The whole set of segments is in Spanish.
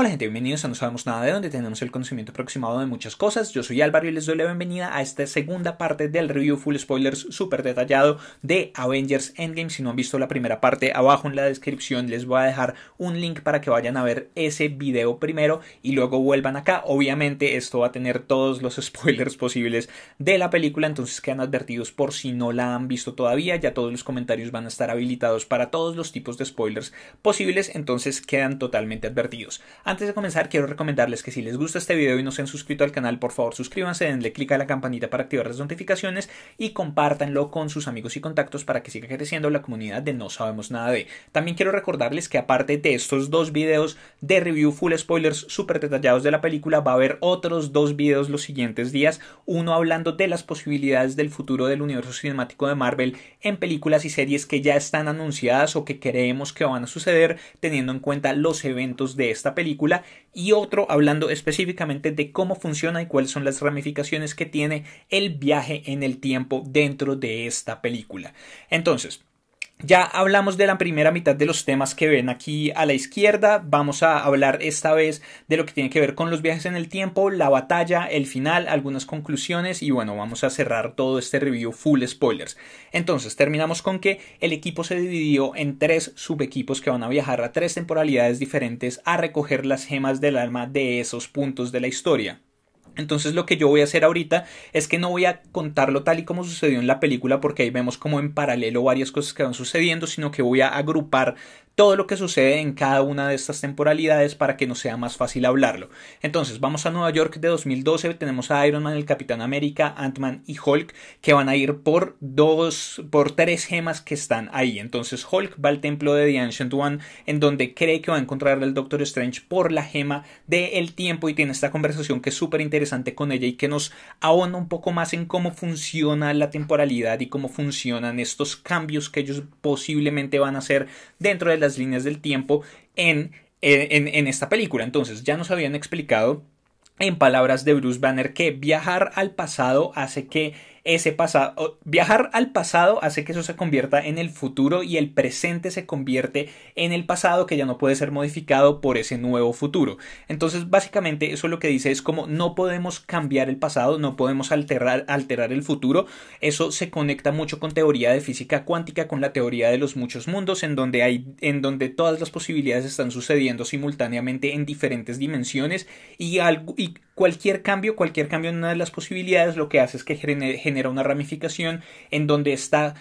Hola gente, bienvenidos a No Sabemos Nada de Dónde, tenemos el conocimiento aproximado de muchas cosas. Yo soy Álvaro y les doy la bienvenida a esta segunda parte del review full spoilers súper detallado de Avengers Endgame. Si no han visto la primera parte, abajo en la descripción les voy a dejar un link para que vayan a ver ese video primero y luego vuelvan acá. Obviamente esto va a tener todos los spoilers posibles de la película, entonces quedan advertidos por si no la han visto todavía. Ya todos los comentarios van a estar habilitados para todos los tipos de spoilers posibles, entonces quedan totalmente advertidos. Antes de comenzar, quiero recomendarles que si les gusta este video y no se han suscrito al canal, por favor suscríbanse, denle clic a la campanita para activar las notificaciones y compártanlo con sus amigos y contactos para que siga creciendo la comunidad de No Sabemos Nada de. También quiero recordarles que aparte de estos dos videos de review full spoilers súper detallados de la película, va a haber otros dos videos los siguientes días, uno hablando de las posibilidades del futuro del universo cinemático de Marvel en películas y series que ya están anunciadas o que creemos que van a suceder teniendo en cuenta los eventos de esta película y otro hablando específicamente de cómo funciona y cuáles son las ramificaciones que tiene el viaje en el tiempo dentro de esta película. Entonces, ya hablamos de la primera mitad de los temas que ven aquí a la izquierda, vamos a hablar esta vez de lo que tiene que ver con los viajes en el tiempo, la batalla, el final, algunas conclusiones y bueno, vamos a cerrar todo este review full spoilers. Entonces, terminamos con que el equipo se dividió en tres subequipos que van a viajar a tres temporalidades diferentes a recoger las gemas del alma de esos puntos de la historia. Entonces lo que yo voy a hacer ahorita es que no voy a contarlo tal y como sucedió en la película porque ahí vemos como en paralelo varias cosas que van sucediendo, sino que voy a agrupar todo lo que sucede en cada una de estas temporalidades para que nos sea más fácil hablarlo. Entonces, vamos a Nueva York de 2012, tenemos a Iron Man, el Capitán América, Ant-Man y Hulk que van a ir por dos, por tres gemas que están ahí. Entonces, Hulk va al templo de The Ancient One en donde cree que va a encontrar al Doctor Strange por la gema del tiempo y tiene esta conversación que es súper interesante con ella y que nos ahonda un poco más en cómo funciona la temporalidad y cómo funcionan estos cambios que ellos posiblemente van a hacer dentro de la líneas del tiempo en, eh, en, en esta película. Entonces ya nos habían explicado en palabras de Bruce Banner que viajar al pasado hace que ese pasado, viajar al pasado hace que eso se convierta en el futuro y el presente se convierte en el pasado que ya no puede ser modificado por ese nuevo futuro. Entonces, básicamente eso lo que dice es como no podemos cambiar el pasado, no podemos alterar, alterar el futuro. Eso se conecta mucho con teoría de física cuántica, con la teoría de los muchos mundos, en donde hay, en donde todas las posibilidades están sucediendo simultáneamente en diferentes dimensiones y, algo, y cualquier cambio, cualquier cambio en una de las posibilidades lo que hace es que genera una ramificación en donde está,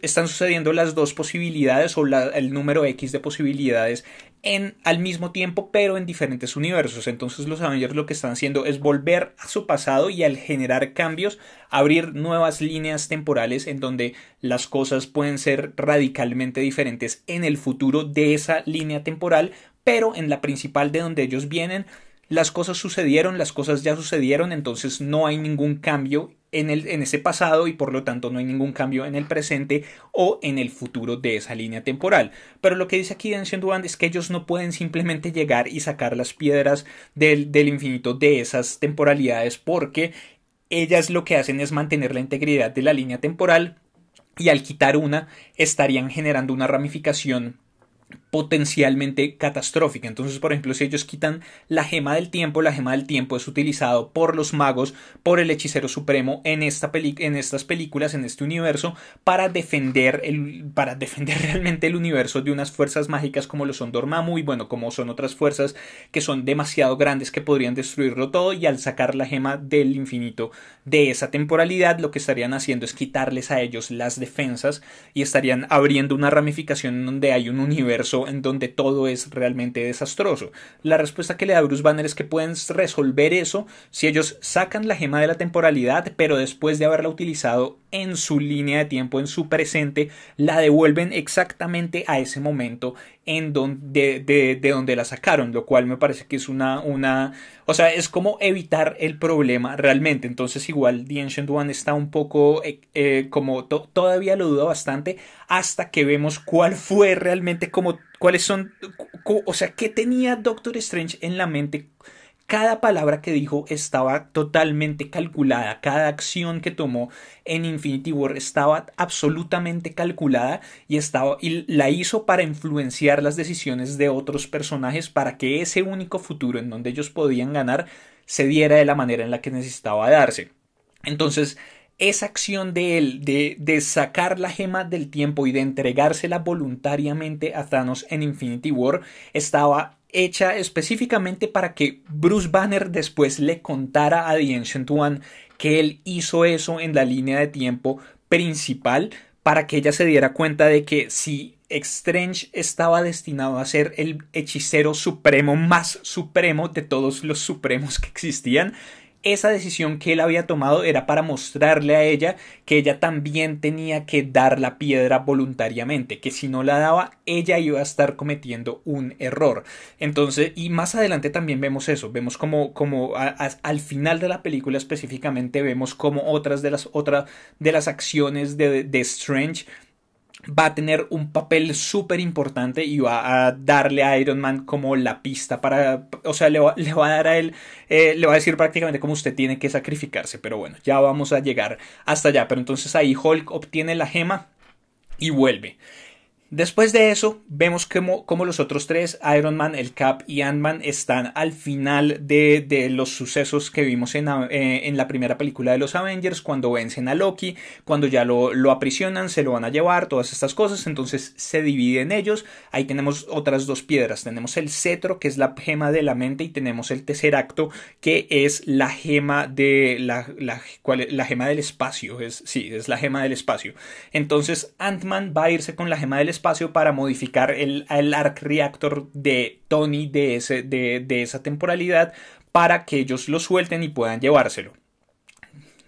están sucediendo las dos posibilidades o el número X de posibilidades en, al mismo tiempo, pero en diferentes universos. Entonces los Avengers lo que están haciendo es volver a su pasado y al generar cambios, abrir nuevas líneas temporales en donde las cosas pueden ser radicalmente diferentes en el futuro de esa línea temporal, pero en la principal de donde ellos vienen las cosas sucedieron, las cosas ya sucedieron, entonces no hay ningún cambio en, el, en ese pasado y por lo tanto no hay ningún cambio en el presente o en el futuro de esa línea temporal. Pero lo que dice aquí Ancient Duan es que ellos no pueden simplemente llegar y sacar las piedras del, del infinito de esas temporalidades porque ellas lo que hacen es mantener la integridad de la línea temporal y al quitar una estarían generando una ramificación potencialmente catastrófica. Entonces, por ejemplo, si ellos quitan la gema del tiempo, la gema del tiempo es utilizado por los magos, por el hechicero supremo en, esta en estas películas, en este universo, para defender, el, para defender realmente el universo de unas fuerzas mágicas como lo son Dormammu y bueno, como son otras fuerzas que son demasiado grandes que podrían destruirlo todo y al sacar la gema del infinito de esa temporalidad, lo que estarían haciendo es quitarles a ellos las defensas y estarían abriendo una ramificación donde hay un universo en donde todo es realmente desastroso. La respuesta que le da Bruce Banner es que pueden resolver eso si ellos sacan la gema de la temporalidad, pero después de haberla utilizado en su línea de tiempo, en su presente, la devuelven exactamente a ese momento en donde, de, de, donde la sacaron, lo cual me parece que es una, una, o sea, es como evitar el problema realmente. Entonces igual The Ancient One está un poco eh, eh como todavía lo dudo bastante hasta que vemos cuál fue realmente como, cuáles son, o sea, qué tenía Doctor Strange en la mente cada palabra que dijo estaba totalmente calculada, cada acción que tomó en Infinity War estaba absolutamente calculada y, estaba, la hizo para influenciar las decisiones de otros personajes para que ese único futuro en donde ellos podían ganar se diera de la manera en la que necesitaba darse. Entonces, esa acción de él, de, de, sacar la gema del tiempo y de entregársela voluntariamente a Thanos en Infinity War, estaba hecha específicamente para que Bruce Banner después le contara a The Ancient One que él hizo eso en la línea de tiempo principal para que ella se diera cuenta de que si Strange estaba destinado a ser el hechicero supremo más supremo de todos los supremos que existían, esa decisión que él había tomado era para mostrarle a ella que ella también tenía que dar la piedra voluntariamente, que si no la daba, ella iba a estar cometiendo un error. Entonces, y más adelante también vemos eso, vemos como, como al final de la película específicamente vemos como otras de las, de las acciones de, de Strange va a tener un papel súper importante y va a darle a Iron Man como la pista para, o sea, le va, a dar a él, eh, le va a decir prácticamente como usted tiene que sacrificarse, pero bueno, ya vamos a llegar hasta allá, pero entonces ahí Hulk obtiene la gema y vuelve. Después de eso, vemos cómo, los otros tres, Iron Man, el Cap y Ant-Man, están al final de, los sucesos que vimos eh, en, la primera película de los Avengers, cuando vencen a Loki, cuando ya lo, aprisionan, se lo van a llevar, todas estas cosas, entonces se dividen ellos. Ahí tenemos otras dos piedras, tenemos el cetro, que es la gema de la mente, y tenemos el tercer acto, que es la gema de la, gema del espacio, es, sí, es la gema del espacio. Entonces Ant-Man va a irse con la gema del espacio para modificar el, arc reactor de Tony de, de, de esa temporalidad para que ellos lo suelten y puedan llevárselo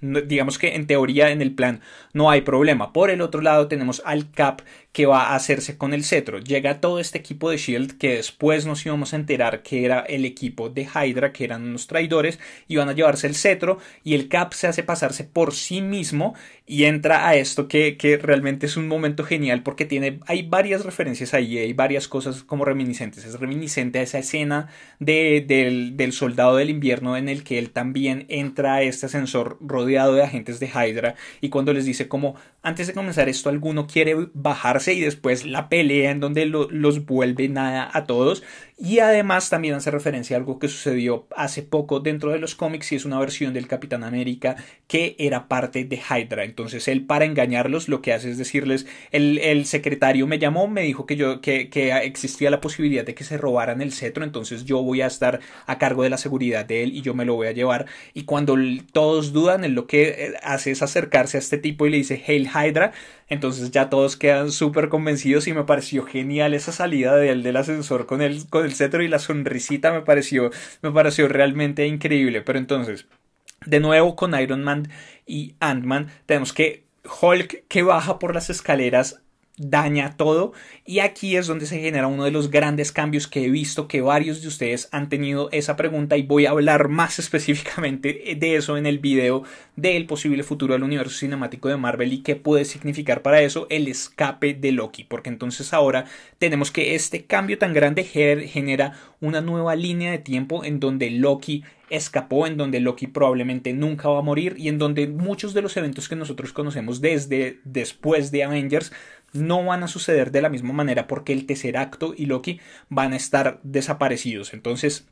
digamos que en teoría en el plan no hay problema. Por el otro lado tenemos al Cap que va a hacerse con el cetro. Llega todo este equipo de Shield que después nos íbamos a enterar que era el equipo de Hydra, que eran unos traidores, y van a llevarse el cetro y el Cap se hace pasarse por sí mismo y entra a esto que, realmente es un momento genial porque tiene, hay varias referencias ahí, hay varias cosas como reminiscentes. Es reminiscente a esa escena del, del soldado del invierno en el que él también entra a este ascensor rodeado de agentes de Hydra y cuando les dice como antes de comenzar esto alguno quiere bajarse y después la pelea en donde los vuelve nada a todos. Y además también hace referencia a algo que sucedió hace poco dentro de los cómics y es una versión del Capitán América que era parte de Hydra. Entonces él para engañarlos lo que hace es decirles, el, secretario me llamó, me dijo que yo que, que existía la posibilidad de que se robaran el cetro, entonces yo voy a estar a cargo de la seguridad de él y yo me lo voy a llevar. Y cuando todos dudan, él lo que eh, hace es acercarse a este tipo y le dice Hail Hydra. Entonces ya todos quedan súper convencidos y me pareció genial esa salida de él del ascensor con el, el cetro Y la sonrisita me pareció, me pareció realmente increíble. Pero entonces, de nuevo con Iron Man y Ant-Man, tenemos que Hulk que baja por las escaleras daña todo y aquí es donde se genera uno de los grandes cambios que he visto que varios de ustedes han tenido esa pregunta y voy a hablar más específicamente de eso en el video del posible futuro del universo cinemático de Marvel y qué puede significar para eso el escape de Loki porque entonces ahora tenemos que este cambio tan grande genera una nueva línea de tiempo en donde Loki escapó, en donde Loki probablemente nunca va a morir y en donde muchos de los eventos que nosotros conocemos desde después de Avengers no van a suceder de la misma manera porque el Tesseracto y Loki van a estar desaparecidos. Entonces,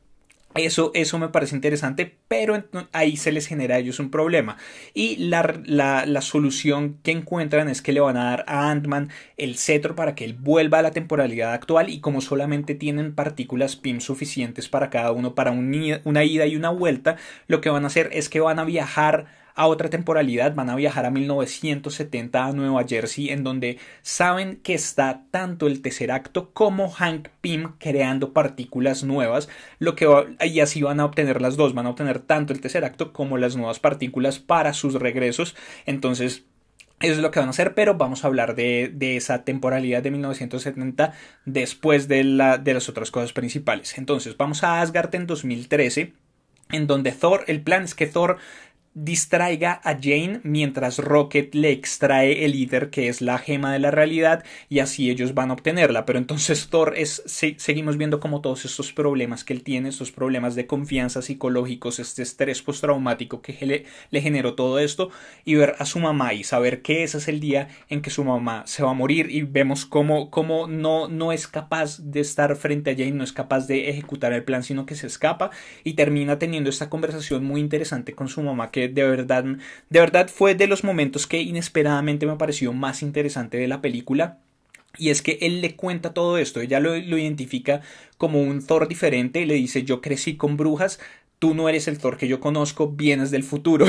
eso, eso, me parece interesante, pero ahí se les genera a ellos un problema. Y la, la, solución que encuentran es que le van a dar a Ant-Man el cetro para que él vuelva a la temporalidad actual. Y como solamente tienen partículas PIM suficientes para cada uno, para una ida y una vuelta, lo que van a hacer es que van a viajar a otra temporalidad, van a viajar a 1970 a Nueva Jersey, en donde saben que está tanto el tercer como Hank Pym creando partículas nuevas, lo que y así van a obtener las dos, van a obtener tanto el tercer como las nuevas partículas para sus regresos. Entonces, eso es lo que van a hacer, pero vamos a hablar de, esa temporalidad de 1970 después de, la, de las otras cosas principales. Entonces, vamos a Asgard en 2013, en donde Thor, el plan es que Thor distraiga a Jane mientras Rocket le extrae el líder que es la gema de la realidad y así ellos van a obtenerla. Pero entonces Thor es, seguimos viendo como todos estos problemas que él tiene, estos problemas de confianza psicológicos, este estrés postraumático que le, le generó todo esto y ver a su mamá y saber que ese es el día en que su mamá se va a morir y vemos cómo, cómo no, no es capaz de estar frente a Jane, no es capaz de ejecutar el plan, sino que se escapa y termina teniendo esta conversación muy interesante con su mamá que de verdad, de verdad fue de los momentos que inesperadamente me pareció más interesante de la película. Y es que él le cuenta todo esto, ella lo, identifica como un Thor diferente, y le dice yo crecí con brujas, tú no eres el Thor que yo conozco, vienes del futuro.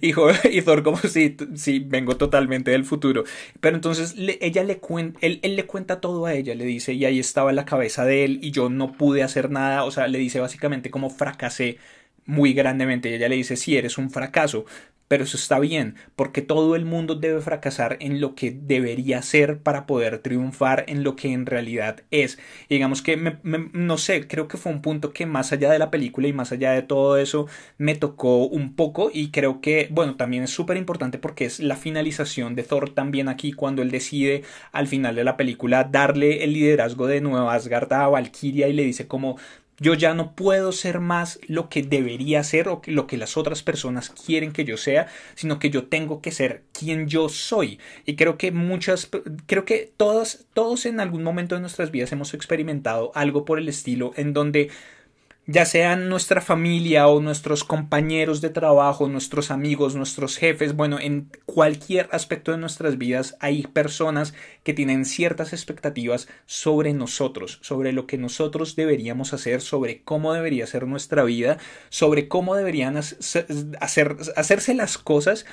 hijo y, Thor como si, vengo totalmente del futuro. Pero entonces ella le él, él, le cuenta todo a ella, le dice, y ahí estaba la cabeza de él y yo no pude hacer nada, o sea, le dice básicamente como fracasé muy grandemente. ella le dice, sí, eres un fracaso, pero eso está bien, porque todo el mundo debe fracasar en lo que debería ser para poder triunfar en lo que en realidad es. Y digamos que, no sé, creo que fue un punto que más allá de la película y más allá de todo eso, me tocó un poco y creo que, bueno, también es súper importante porque es la finalización de Thor también aquí cuando él decide al final de la película darle el liderazgo de Nueva Asgard a Valkyria y le dice como yo ya no puedo ser más lo que debería ser o lo que las otras personas quieren que yo sea, sino que yo tengo que ser quien yo soy. Y creo que muchas, creo que todas, todos en algún momento de nuestras vidas hemos experimentado algo por el estilo en donde ya sean nuestra familia o nuestros compañeros de trabajo, nuestros amigos, nuestros jefes, bueno, en cualquier aspecto de nuestras vidas hay personas que tienen ciertas expectativas sobre nosotros, sobre lo que nosotros deberíamos hacer, sobre cómo debería ser nuestra vida, sobre cómo deberían hacerse las cosas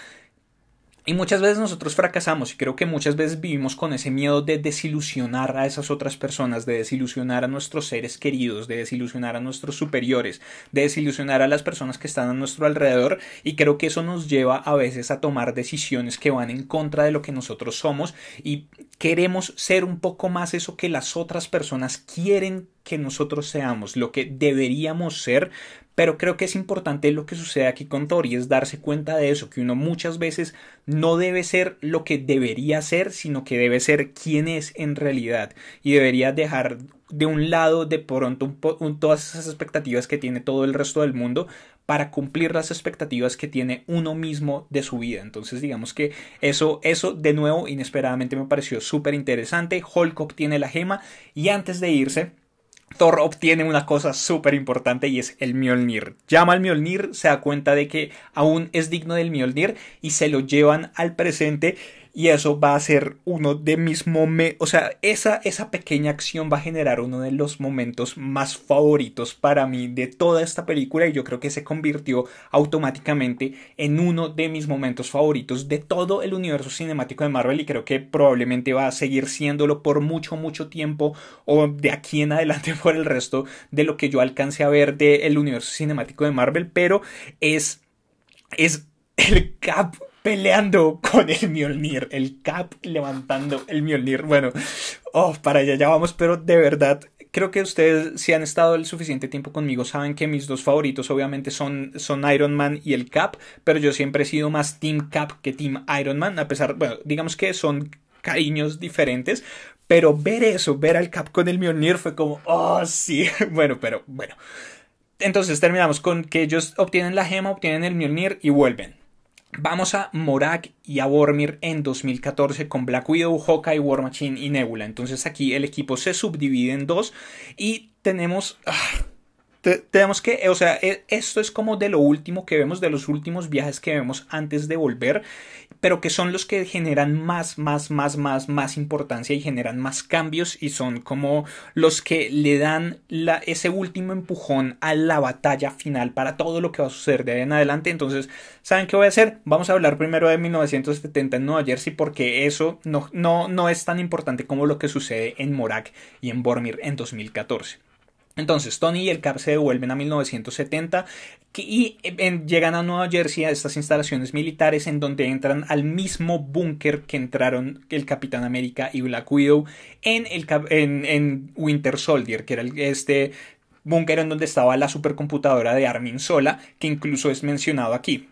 y muchas veces nosotros fracasamos y creo que muchas veces vivimos con ese miedo de desilusionar a esas otras personas, de desilusionar a nuestros seres queridos, de desilusionar a nuestros superiores, de desilusionar a las personas que están a nuestro alrededor y creo que eso nos lleva a veces a tomar decisiones que van en contra de lo que nosotros somos y queremos ser un poco más eso que las otras personas quieren que nosotros seamos, lo que deberíamos ser pero creo que es importante lo que sucede aquí con Tori, es darse cuenta de eso, que uno muchas veces no debe ser lo que debería ser, sino que debe ser quien es en realidad y debería dejar de un lado de pronto todas esas expectativas que tiene todo el resto del mundo para cumplir las expectativas que tiene uno mismo de su vida. Entonces digamos que eso, eso de nuevo inesperadamente me pareció súper interesante. Hulk tiene la gema y antes de irse Thor obtiene una cosa súper importante y es el Mjolnir. Llama al Mjolnir, se da cuenta de que aún es digno del Mjolnir y se lo llevan al presente y eso va a ser uno de mis momentos, o sea, esa, esa pequeña acción va a generar uno de los momentos más favoritos para mí de toda esta película y yo creo que se convirtió automáticamente en uno de mis momentos favoritos de todo el universo cinemático de Marvel y creo que probablemente va a seguir siéndolo por mucho, mucho tiempo o de aquí en adelante por el resto de lo que yo alcance a ver del universo cinemático de Marvel, pero es... Es el cap peleando con el Mjolnir, el Cap levantando el Mjolnir. Bueno, oh, para allá ya vamos, pero de verdad creo que ustedes si han estado el suficiente tiempo conmigo saben que mis dos favoritos obviamente son, son Iron Man y el Cap, pero yo siempre he sido más Team Cap que Team Iron Man, a pesar, bueno, digamos que son cariños diferentes, pero ver eso, ver al Cap con el Mjolnir fue como, oh sí, bueno, pero bueno. Entonces terminamos con que ellos obtienen la gema, obtienen el Mjolnir y vuelven. Vamos a Morak y a Vormir en 2014 con Black Widow, Hawkeye, War Machine y Nebula. Entonces aquí el equipo se subdivide en dos y tenemos... Ah, tenemos que, o sea, e, esto es como de lo último que vemos, de los últimos viajes que vemos antes de volver, pero que son los que generan más, más, más, más, más importancia y generan más cambios y son como los que le dan ese último empujón a la batalla final para todo lo que va a suceder de ahí en adelante. Entonces, ¿saben qué voy a hacer? Vamos a hablar primero de 1970 en Nueva Jersey porque eso no, no, no es tan importante como lo que sucede en Morak y en Bormir en 2014. Entonces Tony y el CAP se devuelven a 1970 y eh, llegan a Nueva Jersey a estas instalaciones militares en donde entran al mismo búnker que entraron el Capitán América y Black Widow en, el, en, Winter Soldier, que era el, este búnker en donde estaba la supercomputadora de Armin Sola, que incluso es mencionado aquí.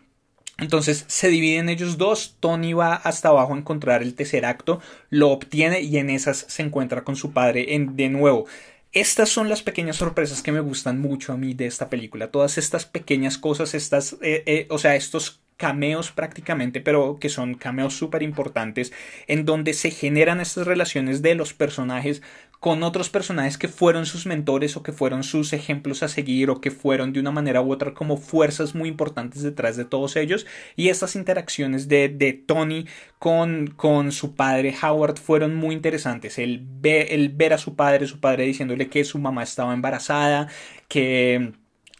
Entonces se dividen ellos dos, Tony va hasta abajo a encontrar el tercer acto, lo obtiene y en esas se encuentra con su padre en, de nuevo. Estas son las pequeñas sorpresas que me gustan mucho a mí de esta película. Todas estas pequeñas cosas, estas, eh, eh, o sea, estos cameos prácticamente, pero que son cameos súper importantes, en donde se generan estas relaciones de los personajes con otros personajes que fueron sus mentores o que fueron sus ejemplos a seguir o que fueron de una manera u otra como fuerzas muy importantes detrás de todos ellos y estas interacciones de, de Tony con, con, su padre Howard fueron muy interesantes el, el ver a su padre, su padre diciéndole que su mamá estaba embarazada, que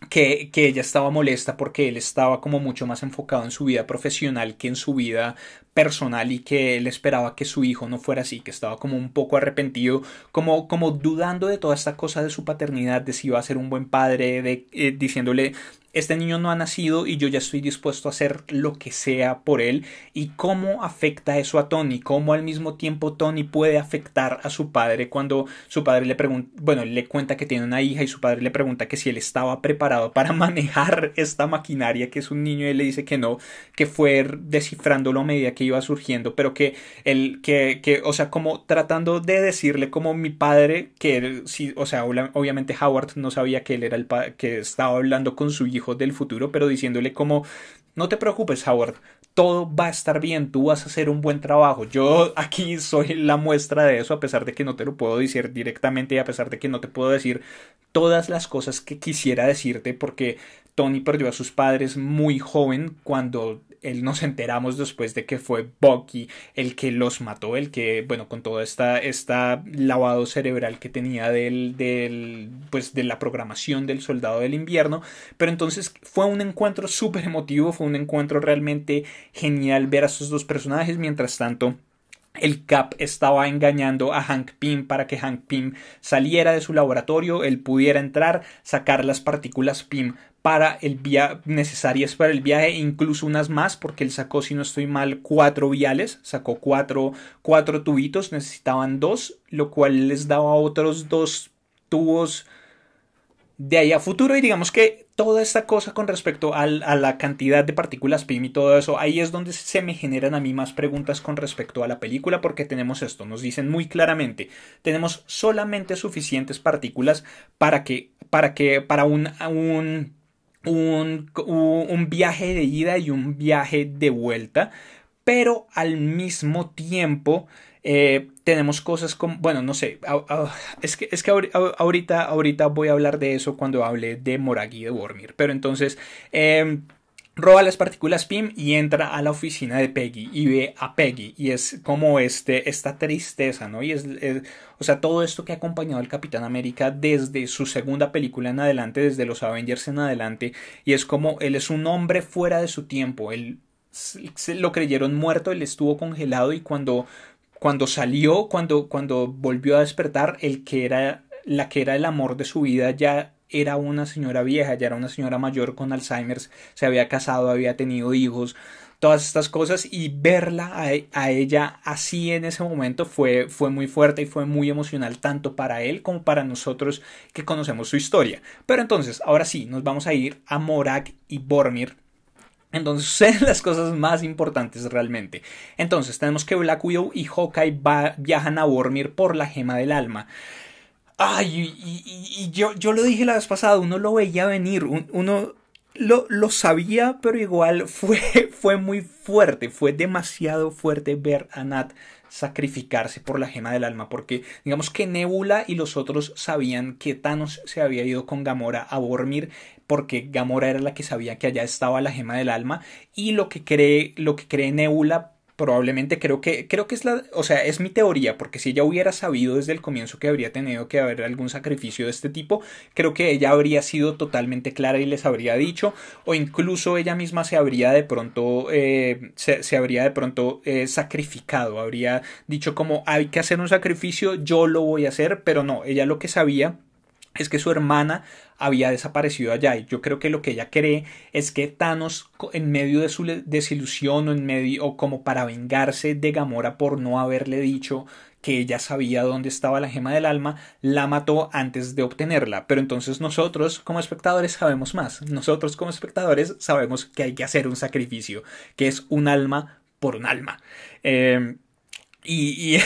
que, que, ella estaba molesta porque él estaba como mucho más enfocado en su vida profesional que en su vida personal y que él esperaba que su hijo no fuera así, que estaba como un poco arrepentido, como, como dudando de toda esta cosa de su paternidad, de si iba a ser un buen padre, de, eh, diciéndole este niño no ha nacido y yo ya estoy dispuesto a hacer lo que sea por él y cómo afecta eso a Tony, cómo al mismo tiempo Tony puede afectar a su padre cuando su padre le pregunta, bueno, le cuenta que tiene una hija y su padre le pregunta que si él estaba preparado para manejar esta maquinaria que es un niño y le dice que no, que fue descifrándolo a medida que iba surgiendo, pero que él, que, que o sea, como tratando de decirle como mi padre que él, o sea, obviamente Howard no sabía que él era el padre, que estaba hablando con su hijo del futuro, pero diciéndole como, no te preocupes, Howard, todo va a estar bien, tú vas a hacer un buen trabajo. Yo aquí soy la muestra de eso, a pesar de que no te lo puedo decir directamente y a pesar de que no te puedo decir todas las cosas que quisiera decirte, porque Tony perdió a sus padres muy joven cuando él nos enteramos después de que fue Bucky el que los mató, el que, bueno, con todo esta, esta lavado cerebral que tenía del, del, pues, de la programación del soldado del invierno. Pero entonces fue un encuentro súper emotivo, fue un encuentro realmente genial ver a estos dos personajes. Mientras tanto, el Cap estaba engañando a Hank Pym para que Hank Pym saliera de su laboratorio, él pudiera entrar, sacar las partículas Pym para el viaje necesarias para el viaje, incluso unas más, porque él sacó, si no estoy mal, cuatro viales, sacó cuatro, tubitos, necesitaban dos, lo cual les daba otros dos tubos de ahí a futuro y digamos que toda esta cosa con respecto a, a la cantidad de partículas PIM y todo eso, ahí es donde se me generan a mí más preguntas con respecto a la película porque tenemos esto, nos dicen muy claramente, tenemos solamente suficientes partículas para que, para que, para un, un un, viaje de ida y un viaje de vuelta, pero al mismo tiempo eh, tenemos cosas como, bueno, no sé, es que, es que ahorita, ahorita voy a hablar de eso cuando hable de Moragui de dormir pero entonces, em, roba las partículas PIM y entra a la oficina de Peggy y ve a Peggy y es como este, esta tristeza, ¿no? Y es, o sea, todo esto que ha acompañado al Capitán América desde su segunda película en adelante, desde los Avengers en adelante, y es como él es un hombre fuera de su tiempo, él lo creyeron muerto, él estuvo congelado y cuando, cuando salió, cuando, cuando volvió a despertar, el que era la que era el amor de su vida ya era una señora vieja, ya era una señora mayor con Alzheimer's, se había casado, había tenido hijos, todas estas cosas y verla e, a, ella así en ese momento fue, fue muy fuerte y fue muy emocional tanto para él como para nosotros que conocemos su historia. Pero entonces, ahora sí, nos vamos a ir a Morak y Bormir, entonces suceden las cosas más importantes realmente. Entonces tenemos que Black Widow y Hawkeye viajan a Bormir por la gema del alma. Ay, y, yo, yo, lo dije la vez pasada, uno lo veía venir, uno lo, sabía, pero igual fue, fue muy fuerte, fue demasiado fuerte ver a Nat sacrificarse por la gema del alma, porque digamos que Nebula y los otros sabían que Thanos se había ido con Gamora a dormir, porque Gamora era la que sabía que allá estaba la gema del alma, y lo que cree, lo que cree Nebula probablemente creo que, creo que es la, o sea, es mi teoría, porque si ella hubiera sabido desde el comienzo que habría tenido que haber algún sacrificio de este tipo, creo que ella habría sido totalmente clara y les habría dicho, o incluso ella misma se habría de pronto, eh, se, habría de pronto eh, sacrificado, habría dicho como hay que hacer un sacrificio, yo lo voy a hacer, pero no, ella lo que sabía es que su hermana había desaparecido allá. Y yo creo que lo que ella cree es que Thanos, en medio de su desilusión o, en medio, o como para vengarse de Gamora por no haberle dicho que ella sabía dónde estaba la gema del alma, la mató antes de obtenerla. Pero entonces nosotros como espectadores sabemos más. Nosotros como espectadores sabemos que hay que hacer un sacrificio, que es un alma por un alma. Em, Y,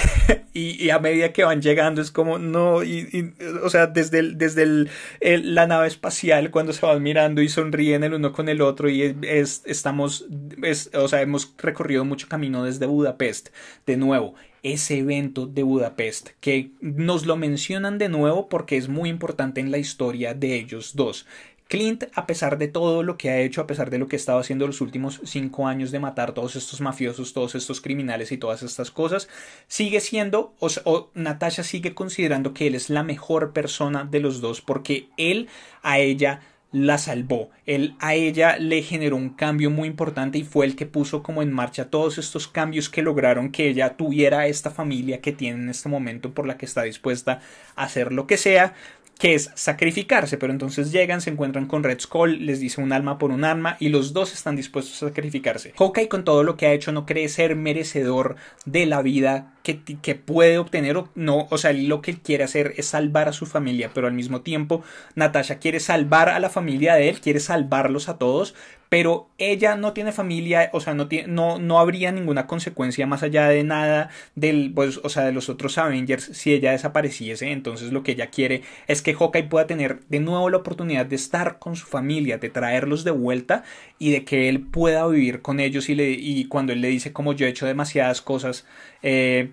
y, a medida que van llegando es como, no, y, o sea, desde, desde la nave espacial, cuando se van mirando y sonríen el uno con el otro, y es, estamos, es, o sea, hemos recorrido mucho camino desde Budapest, de nuevo, ese evento de Budapest, que nos lo mencionan de nuevo porque es muy importante en la historia de ellos dos. Clint, a pesar de todo lo que ha hecho, a pesar de lo que ha estado haciendo los últimos cinco años de matar todos estos mafiosos, todos estos criminales y todas estas cosas, sigue siendo, o, o Natasha sigue considerando que él es la mejor persona de los dos porque él a ella la salvó. Él a ella le generó un cambio muy importante y fue el que puso como en marcha todos estos cambios que lograron que ella tuviera esta familia que tiene en este momento por la que está dispuesta a hacer lo que sea que es sacrificarse, pero entonces llegan, se encuentran con Red Skull, les dice un alma por un arma y los dos están dispuestos a sacrificarse. Hawkeye con todo lo que ha hecho no cree ser merecedor de la vida que, puede obtener o no, o sea, lo que él quiere hacer es salvar a su familia, pero al mismo tiempo Natasha quiere salvar a la familia de él, quiere salvarlos a todos, pero ella no tiene familia, o sea, no, tiene, no, no habría ninguna consecuencia más allá de nada del, pues, o sea, de los otros Avengers si ella desapareciese, entonces lo que ella quiere es que Hawkeye pueda tener de nuevo la oportunidad de estar con su familia, de traerlos de vuelta y de que él pueda vivir con ellos y, le, y cuando él le dice como yo he hecho demasiadas cosas, eh,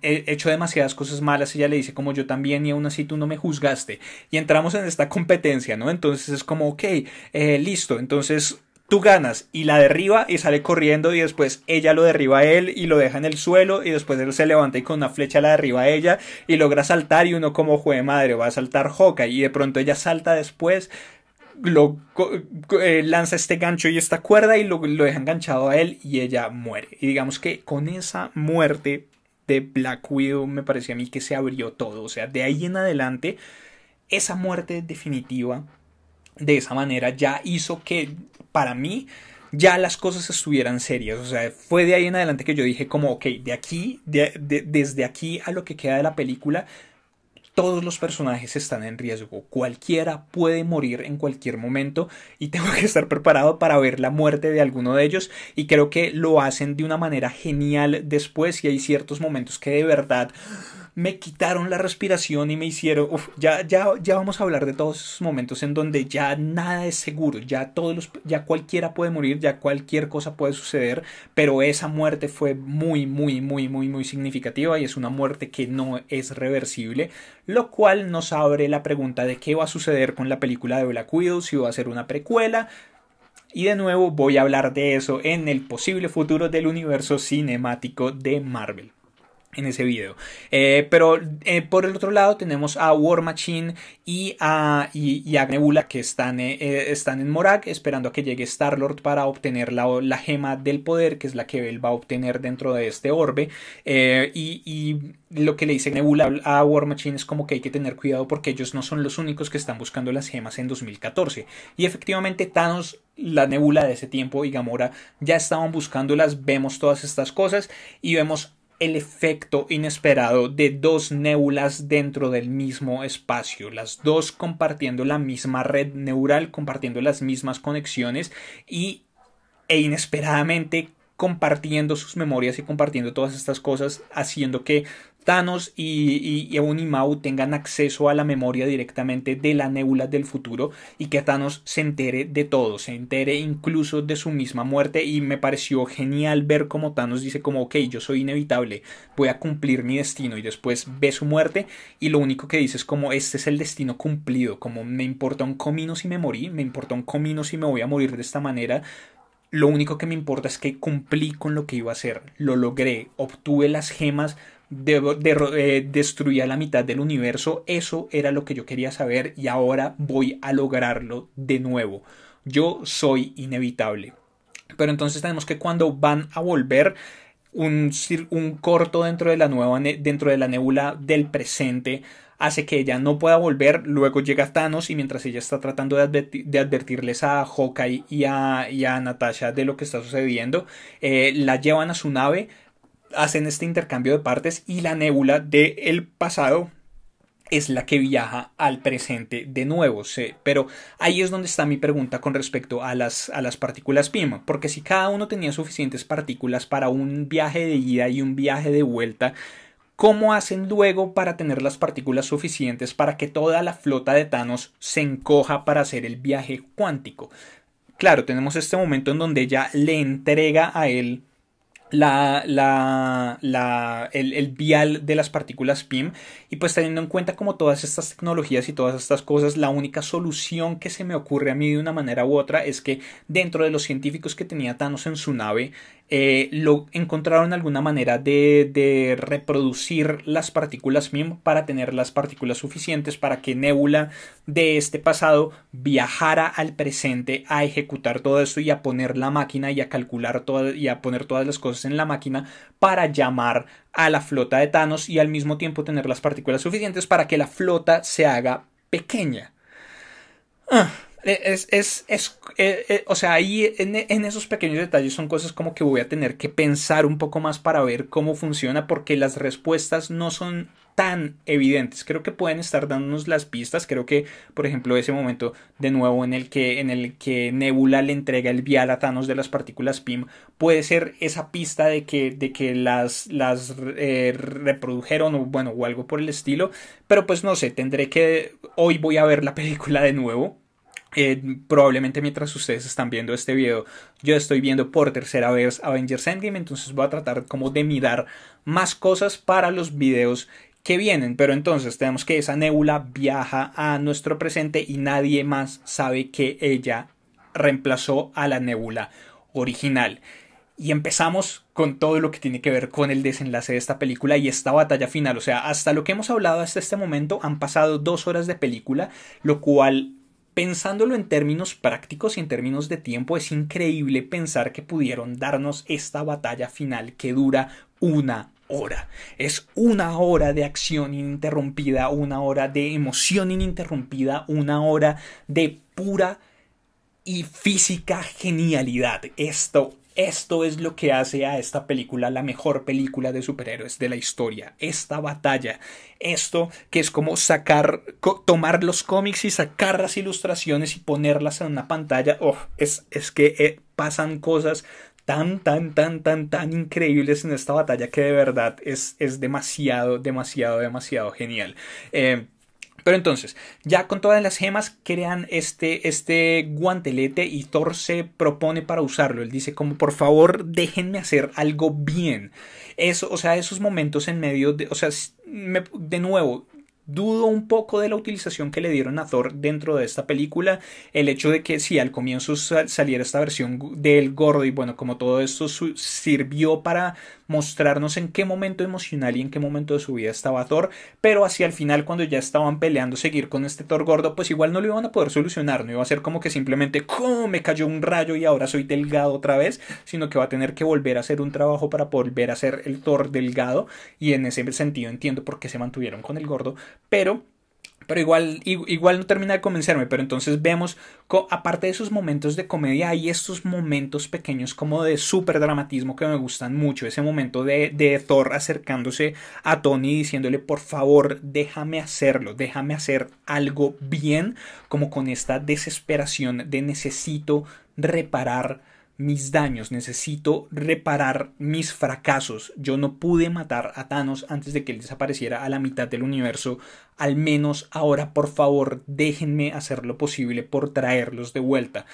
he hecho demasiadas cosas malas, ella le dice como yo también y aún así tú no me juzgaste. Y entramos en esta competencia, ¿no? Entonces es como, ok, eh, listo, entonces tú ganas y la derriba y sale corriendo y después ella lo derriba a él y lo deja en el suelo y después él se levanta y con una flecha la derriba a ella y logra saltar y uno como jue madre va a saltar joca y de pronto ella salta después eh, lanza este gancho y esta cuerda y lo, lo deja enganchado a él y ella muere. Y digamos que con esa muerte de Black Widow me parecía a mí que se abrió todo. O sea, de ahí en adelante, esa muerte definitiva de esa manera ya hizo que para mí ya las cosas estuvieran serias. O sea, fue de ahí en adelante que yo dije como, ok, de aquí, de, desde aquí a lo que queda de la película, todos los personajes están en riesgo, cualquiera puede morir en cualquier momento y tengo que estar preparado para ver la muerte de alguno de ellos y creo que lo hacen de una manera genial después y hay ciertos momentos que de verdad me quitaron la respiración y me hicieron, ya, ya, ya vamos a hablar de todos esos momentos en donde ya nada es seguro, ya todos los, ya cualquiera puede morir, ya cualquier cosa puede suceder, pero esa muerte fue muy, muy, muy, muy, muy significativa y es una muerte que no es reversible, lo cual nos abre la pregunta de qué va a suceder con la película de Black Widow, si va a ser una precuela, y de nuevo voy a hablar de eso en el posible futuro del universo cinemático de Marvel en ese video. Eh, pero eh, por el otro lado tenemos a War Machine y a, y, Nebula que están, eh, están en Morag. esperando a que llegue Star-Lord para obtener la, la, gema del poder, que es la que él va a obtener dentro de este orbe. y, y lo que le dice Nebula a War Machine es como que hay que tener cuidado porque ellos no son los únicos que están buscando las gemas en 2014. Y efectivamente Thanos, la Nebula de ese tiempo y Gamora ya estaban buscándolas, vemos todas estas cosas y vemos el efecto inesperado de dos nébulas dentro del mismo espacio, las dos compartiendo la misma red neural, compartiendo las mismas conexiones y e inesperadamente compartiendo sus memorias y compartiendo todas estas cosas, haciendo que Thanos y, y, y tengan acceso a la memoria directamente de la nebula del futuro y que Thanos se entere de todo, se entere incluso de su misma muerte y me pareció genial ver cómo Thanos dice como ok, yo soy inevitable, voy a cumplir mi destino y después ve su muerte y lo único que dice es como este es el destino cumplido, como me importa un comino si me morí, me importa un comino si me voy a morir de esta manera, lo único que me importa es que cumplí con lo que iba a hacer, lo logré, obtuve las gemas eh, destruía la mitad del universo. Eso era lo que yo quería saber y ahora voy a lograrlo de nuevo. Yo soy inevitable. Pero entonces tenemos que cuando van a volver, un, un, corto dentro de la nueva dentro de la nebula del presente hace que ella no pueda volver luego llega Thanos y mientras ella está tratando de, advertirles a Hawkeye y a, Natasha de lo que está sucediendo eh, la llevan a su nave hacen este intercambio de partes y la nébula del pasado es la que viaja al presente de nuevo. Pero ahí es donde está mi pregunta con respecto a las, a las partículas Pima. porque si cada uno tenía suficientes partículas para un viaje de ida y un viaje de vuelta, ¿Cómo hacen luego para tener las partículas suficientes para que toda la flota de Thanos se encoja para hacer el viaje cuántico? Claro, tenemos este momento en donde ella le entrega a él la, la, la, el, el, vial de las partículas PIM y pues teniendo en cuenta como todas estas tecnologías y todas estas cosas, la única solución que se me ocurre a mí de una manera u otra es que dentro de los científicos que tenía Thanos en su nave eh, lo encontraron alguna manera de, de, reproducir las partículas MIM para tener las partículas suficientes para que Nebula de este pasado viajara al presente a ejecutar todo esto y a poner la máquina y a calcular todo y a poner todas las cosas en la máquina para llamar a la flota de Thanos y al mismo tiempo tener las partículas suficientes para que la flota se haga pequeña. Ah, eh, es, es, es eh, eh, o sea, ahí en, esos pequeños detalles son cosas como que voy a tener que pensar un poco más para ver cómo funciona, porque las respuestas no son tan evidentes. Creo que pueden estar dándonos las pistas. Creo que, por ejemplo, ese momento de nuevo en el que, en el que Nebula le entrega el vial a Thanos de las partículas PIM puede ser esa pista de que, de que las, las reprodujeron o, bueno, o algo por el estilo. Pero pues no sé, tendré que... Hoy voy a ver la película de nuevo eh, probablemente mientras ustedes están viendo este video, yo estoy viendo por tercera vez Avengers Endgame, entonces voy a tratar como de mirar más cosas para los videos que vienen. Pero entonces tenemos que esa nébula viaja a nuestro presente y nadie más sabe que ella reemplazó a la nébula original. Y empezamos con todo lo que tiene que ver con el desenlace de esta película y esta batalla final. O sea, hasta lo que hemos hablado hasta este momento han pasado dos horas de película, lo cual Pensándolo en términos prácticos y en términos de tiempo, es increíble pensar que pudieron darnos esta batalla final que dura una hora. Es una hora de acción ininterrumpida, una hora de emoción ininterrumpida, una hora de pura y física genialidad. Esto esto es lo que hace a esta película la mejor película de superhéroes de la historia. Esta batalla, esto que es como sacar, tomar los cómics y sacar las ilustraciones y ponerlas en una pantalla. es, que eh, pasan cosas tan, tan, tan, tan, tan increíbles en esta batalla que de verdad es, es demasiado, demasiado, demasiado genial. Eh, pero entonces, ya con todas las gemas crean este, este guantelete y Thor se propone para usarlo. Él dice como por favor déjenme hacer algo bien. Eso, o sea, esos momentos en medio de, o sea, de nuevo, Dudo un poco de la utilización que le dieron a Thor dentro de esta película. El hecho de que si sí, al comienzo saliera esta versión del gordo y bueno, como todo esto sirvió para mostrarnos en qué momento emocional y en qué momento de su vida estaba Thor, pero hacia el final cuando ya estaban peleando seguir con este Thor gordo, pues igual no lo iban a poder solucionar, no iba a ser como que simplemente ¡Oh, me cayó un rayo y ahora soy delgado otra vez, sino que va a tener que volver a hacer un trabajo para volver a ser el Thor delgado y en ese sentido entiendo por qué se mantuvieron con el gordo, pero pero igual, igual no termina de convencerme, pero entonces vemos, aparte de esos momentos de comedia, hay estos momentos pequeños como de súper dramatismo que me gustan mucho. Ese momento de, de Thor acercándose a Tony diciéndole, por favor, déjame hacerlo, déjame hacer algo bien, como con esta desesperación de necesito reparar mis daños, necesito reparar mis fracasos. Yo no pude matar a Thanos antes de que él desapareciera a la mitad del universo. Al menos ahora, por favor, déjenme hacer lo posible por traerlos de vuelta.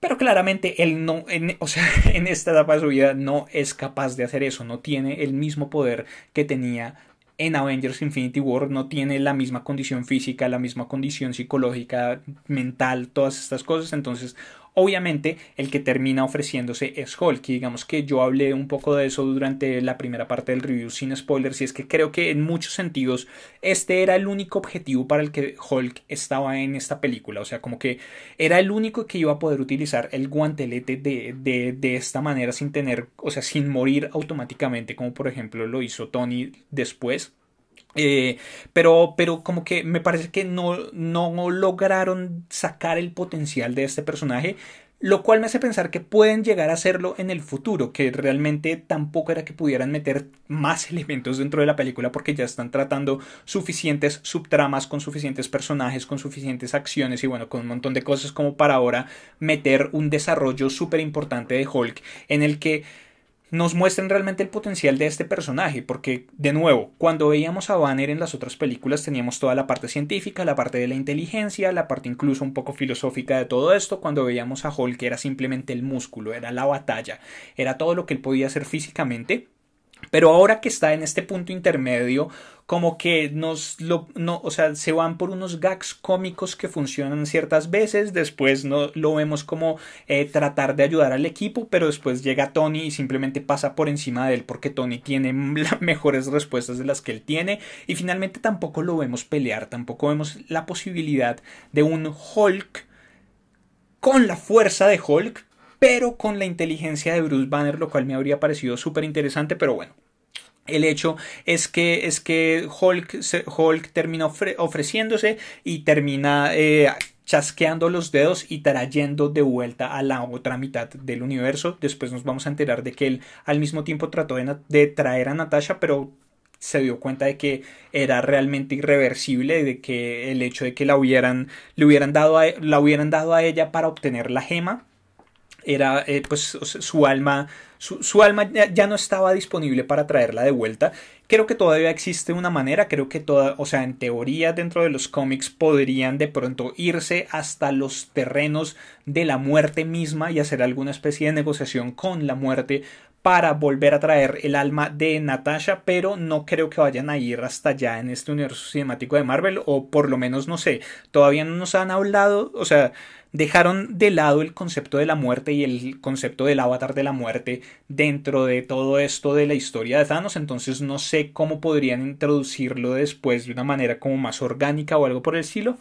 Pero claramente él no, o sea, en esta etapa de su vida no es capaz de hacer eso, no tiene el mismo poder que tenía en Avengers Infinity War no tiene la misma condición física, la misma condición psicológica, mental, todas estas cosas, entonces Obviamente, el que termina ofreciéndose es Hulk. Y digamos que yo hablé un poco de eso durante la primera parte del review sin spoilers. Y es que creo que en muchos sentidos este era el único objetivo para el que Hulk estaba en esta película. O sea, como que era el único que iba a poder utilizar el guantelete de, de, de esta manera sin tener, o sea, sin morir automáticamente, como por ejemplo lo hizo Tony después. Eh, pero, pero como que me parece que no, no lograron sacar el potencial de este personaje, lo cual me hace pensar que pueden llegar a hacerlo en el futuro, que realmente tampoco era que pudieran meter más elementos dentro de la película porque ya están tratando suficientes subtramas con suficientes personajes, con suficientes acciones y bueno, con un montón de cosas como para ahora meter un desarrollo súper importante de Hulk en el que nos muestren realmente el potencial de este personaje, porque de nuevo, cuando veíamos a Banner en las otras películas teníamos toda la parte científica, la parte de la inteligencia, la parte incluso un poco filosófica de todo esto, cuando veíamos a Hulk era simplemente el músculo, era la batalla, era todo lo que él podía hacer físicamente, pero ahora que está en este punto intermedio, como que nos lo, no, o sea, se van por unos gags cómicos que funcionan ciertas veces, después no lo vemos como eh, tratar de ayudar al equipo, pero después llega Tony y simplemente pasa por encima de él porque Tony tiene las mejores respuestas de las que él tiene y finalmente tampoco lo vemos pelear, tampoco vemos la posibilidad de un Hulk con la fuerza de Hulk pero con la inteligencia de Bruce Banner, lo cual me habría parecido súper interesante, pero bueno. El hecho es que, es que Hulk, Hulk termina ofreciéndose y termina eh, chasqueando los dedos y trayendo de vuelta a la otra mitad del universo. Después nos vamos a enterar de que él al mismo tiempo trató de, traer a Natasha, pero se dio cuenta de que era realmente irreversible, de que el hecho de que la hubieran, le hubieran dado la hubieran dado a ella para obtener la gema era eh, pues su alma su, su alma ya, no estaba disponible para traerla de vuelta creo que todavía existe una manera creo que toda o sea en teoría dentro de los cómics podrían de pronto irse hasta los terrenos de la muerte misma y hacer alguna especie de negociación con la muerte para volver a traer el alma de Natasha, pero no creo que vayan a ir hasta allá en este universo cinemático de Marvel, o por lo menos no sé, todavía no nos han hablado, o sea, dejaron de lado el concepto de la muerte y el concepto del avatar de la muerte dentro de todo esto de la historia de Thanos, entonces no sé cómo podrían introducirlo después de una manera como más orgánica o algo por el estilo.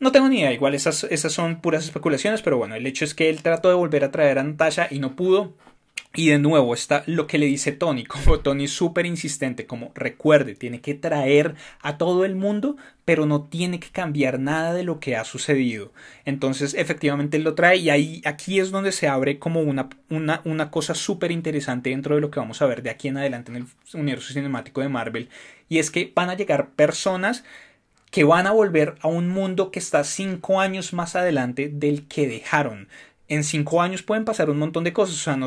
No tengo ni idea, igual esas, esas son puras especulaciones, pero bueno, el hecho es que él trató de volver a traer a Natasha y no pudo. Y de nuevo está lo que le dice Tony, como Tony es súper insistente, como recuerde, tiene que traer a todo el mundo, pero no tiene que cambiar nada de lo que ha sucedido. Entonces efectivamente lo trae y ahí, aquí es donde se abre como una, una, una cosa súper interesante dentro de lo que vamos a ver de aquí en adelante en el universo cinemático de Marvel. Y es que van a llegar personas que van a volver a un mundo que está cinco años más adelante del que dejaron en cinco años pueden pasar un montón de cosas. O sea, no,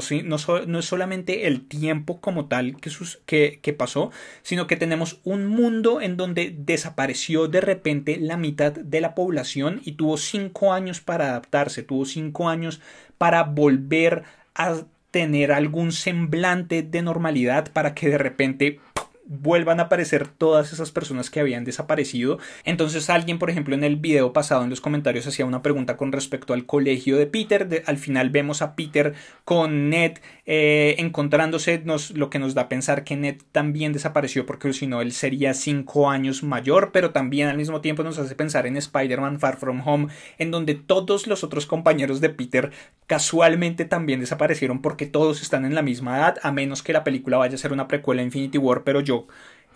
es solamente el tiempo como tal que pasó, sino que tenemos un mundo en donde desapareció de repente la mitad de la población y tuvo cinco años para adaptarse, tuvo cinco años para volver a tener algún semblante de normalidad para que de repente vuelvan a aparecer todas esas personas que habían desaparecido. Entonces alguien, por ejemplo, en el video pasado en los comentarios hacía una pregunta con respecto al colegio de Peter. al final vemos a Peter con Ned eh, encontrándose, lo que nos da a pensar que Ned también desapareció porque si no él sería 5 años mayor, pero también al mismo tiempo nos hace pensar en Spider-Man Far From Home, en donde todos los otros compañeros de Peter casualmente también desaparecieron porque todos están en la misma edad, a menos que la película vaya a ser una precuela Infinity War, pero yo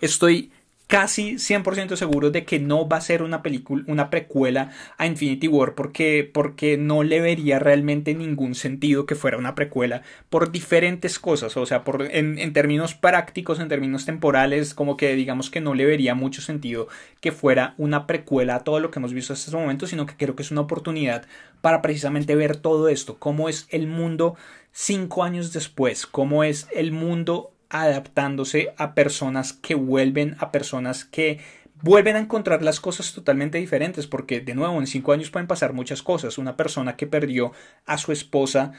estoy casi 100% seguro de que no va a ser una película, una precuela a Infinity War porque, porque no le vería realmente ningún sentido que fuera una precuela por diferentes cosas, o sea, por, en, en términos prácticos, en términos temporales, como que digamos que no le vería mucho sentido que fuera una precuela a todo lo que hemos visto hasta este momento, sino que creo que es una oportunidad para precisamente ver todo esto, cómo es el mundo cinco años después, cómo es el mundo adaptándose a personas que vuelven, a personas que vuelven a encontrar las cosas totalmente diferentes, porque de nuevo en cinco años pueden pasar muchas cosas. Una persona que perdió a su esposa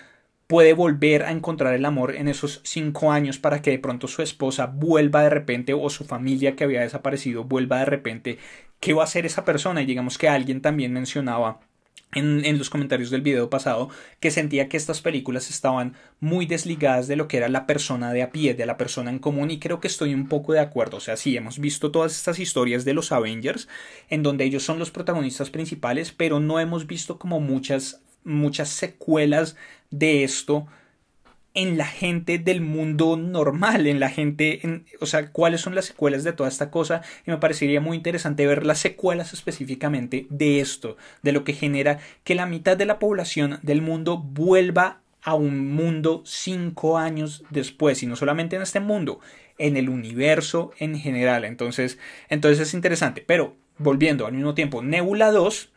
puede volver a encontrar el amor en esos cinco años para que de pronto su esposa vuelva de repente o su familia que había desaparecido vuelva de repente. ¿Qué va a hacer esa persona? Y digamos que alguien también mencionaba en, los comentarios del video pasado que sentía que estas películas estaban muy desligadas de lo que era la persona de a pie, de la persona en común y creo que estoy un poco de acuerdo. O sea, sí, hemos visto todas estas historias de los Avengers en donde ellos son los protagonistas principales, pero no hemos visto como muchas, muchas secuelas de esto en la gente del mundo normal, en la gente, o sea, cuáles son las secuelas de toda esta cosa. Y me parecería muy interesante ver las secuelas específicamente de esto, de lo que genera que la mitad de la población del mundo vuelva a un mundo cinco años después, y no solamente en este mundo, en el universo en general. Entonces, entonces es interesante. Pero volviendo al mismo tiempo, Nebula 2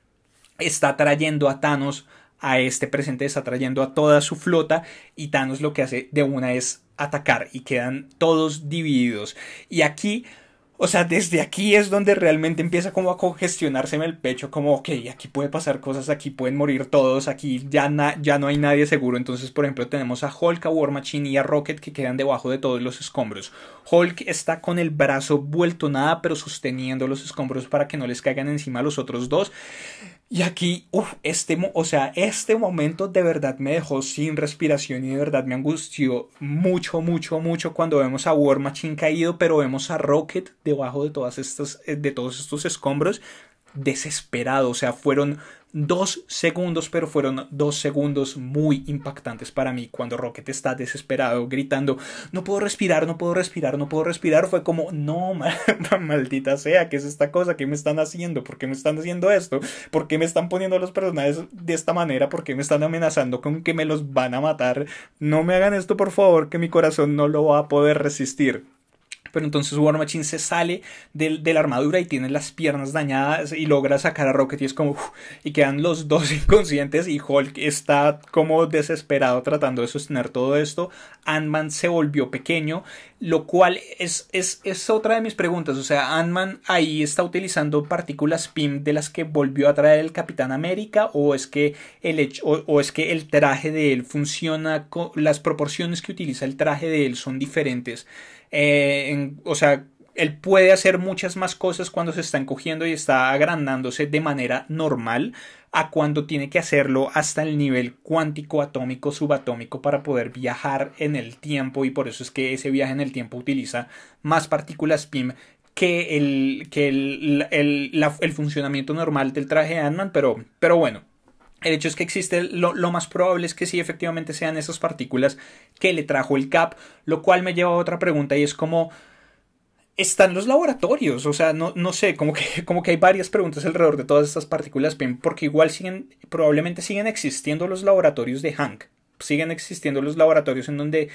está trayendo a Thanos a este presente está trayendo a toda su flota y Thanos lo que hace de una es atacar y quedan todos divididos. Y aquí, o sea, desde aquí es donde realmente empieza como a congestionarse en el pecho, como, ok, aquí puede pasar cosas, aquí pueden morir todos, aquí ya, ya no hay nadie seguro. Entonces, por ejemplo, tenemos a Hulk, a War Machine y a Rocket que quedan debajo de todos los escombros. Hulk está con el brazo vuelto nada, pero sosteniendo los escombros para que no les caigan encima a los otros dos. Y aquí, uff, este, o sea, este momento de verdad me dejó sin respiración y de verdad me angustió mucho, mucho, mucho cuando vemos a War Machine caído, pero vemos a Rocket debajo de, todas estas, eh, de todos estos escombros desesperado. O sea, fueron dos segundos, pero fueron dos segundos muy impactantes para mí cuando Rocket está desesperado, gritando, no puedo respirar, no puedo respirar, no puedo respirar. Fue como, no, maldita sea, ¿qué es esta cosa? ¿Qué me están haciendo? ¿Por qué me están haciendo esto? ¿Por qué me están poniendo los personajes de esta manera? ¿Por qué me están amenazando con que me los van a matar? No me hagan esto, por favor, que mi corazón no lo va a poder resistir pero entonces War Machine se sale de, de la armadura y tiene las piernas dañadas y logra sacar a Rocket y es como, y quedan los dos inconscientes y Hulk está como desesperado tratando de sostener todo esto, Ant-Man se volvió pequeño, lo cual es, es, es otra de mis preguntas, o sea, Ant-Man ahí está utilizando partículas PIM de las que volvió a traer el Capitán América o es que el, o es que el traje de él funciona, con, las proporciones que utiliza el traje de él son diferentes. Eh, o sea, él puede hacer muchas más cosas cuando se está encogiendo y está agrandándose de manera normal a cuando tiene que hacerlo hasta el nivel cuántico, atómico, subatómico para poder viajar en el tiempo y por eso es que ese viaje en el tiempo utiliza más partículas PIM que el, que el, funcionamiento normal del traje de ant pero, pero bueno, el hecho es que existe lo, más probable es que sí efectivamente sean esas partículas que le trajo el CAP, lo cual me lleva a otra pregunta y es como están los laboratorios, o sea, no, no sé, como que, como que hay varias preguntas alrededor de todas estas partículas porque igual siguen, probablemente siguen existiendo los laboratorios de Hank, siguen existiendo los laboratorios en donde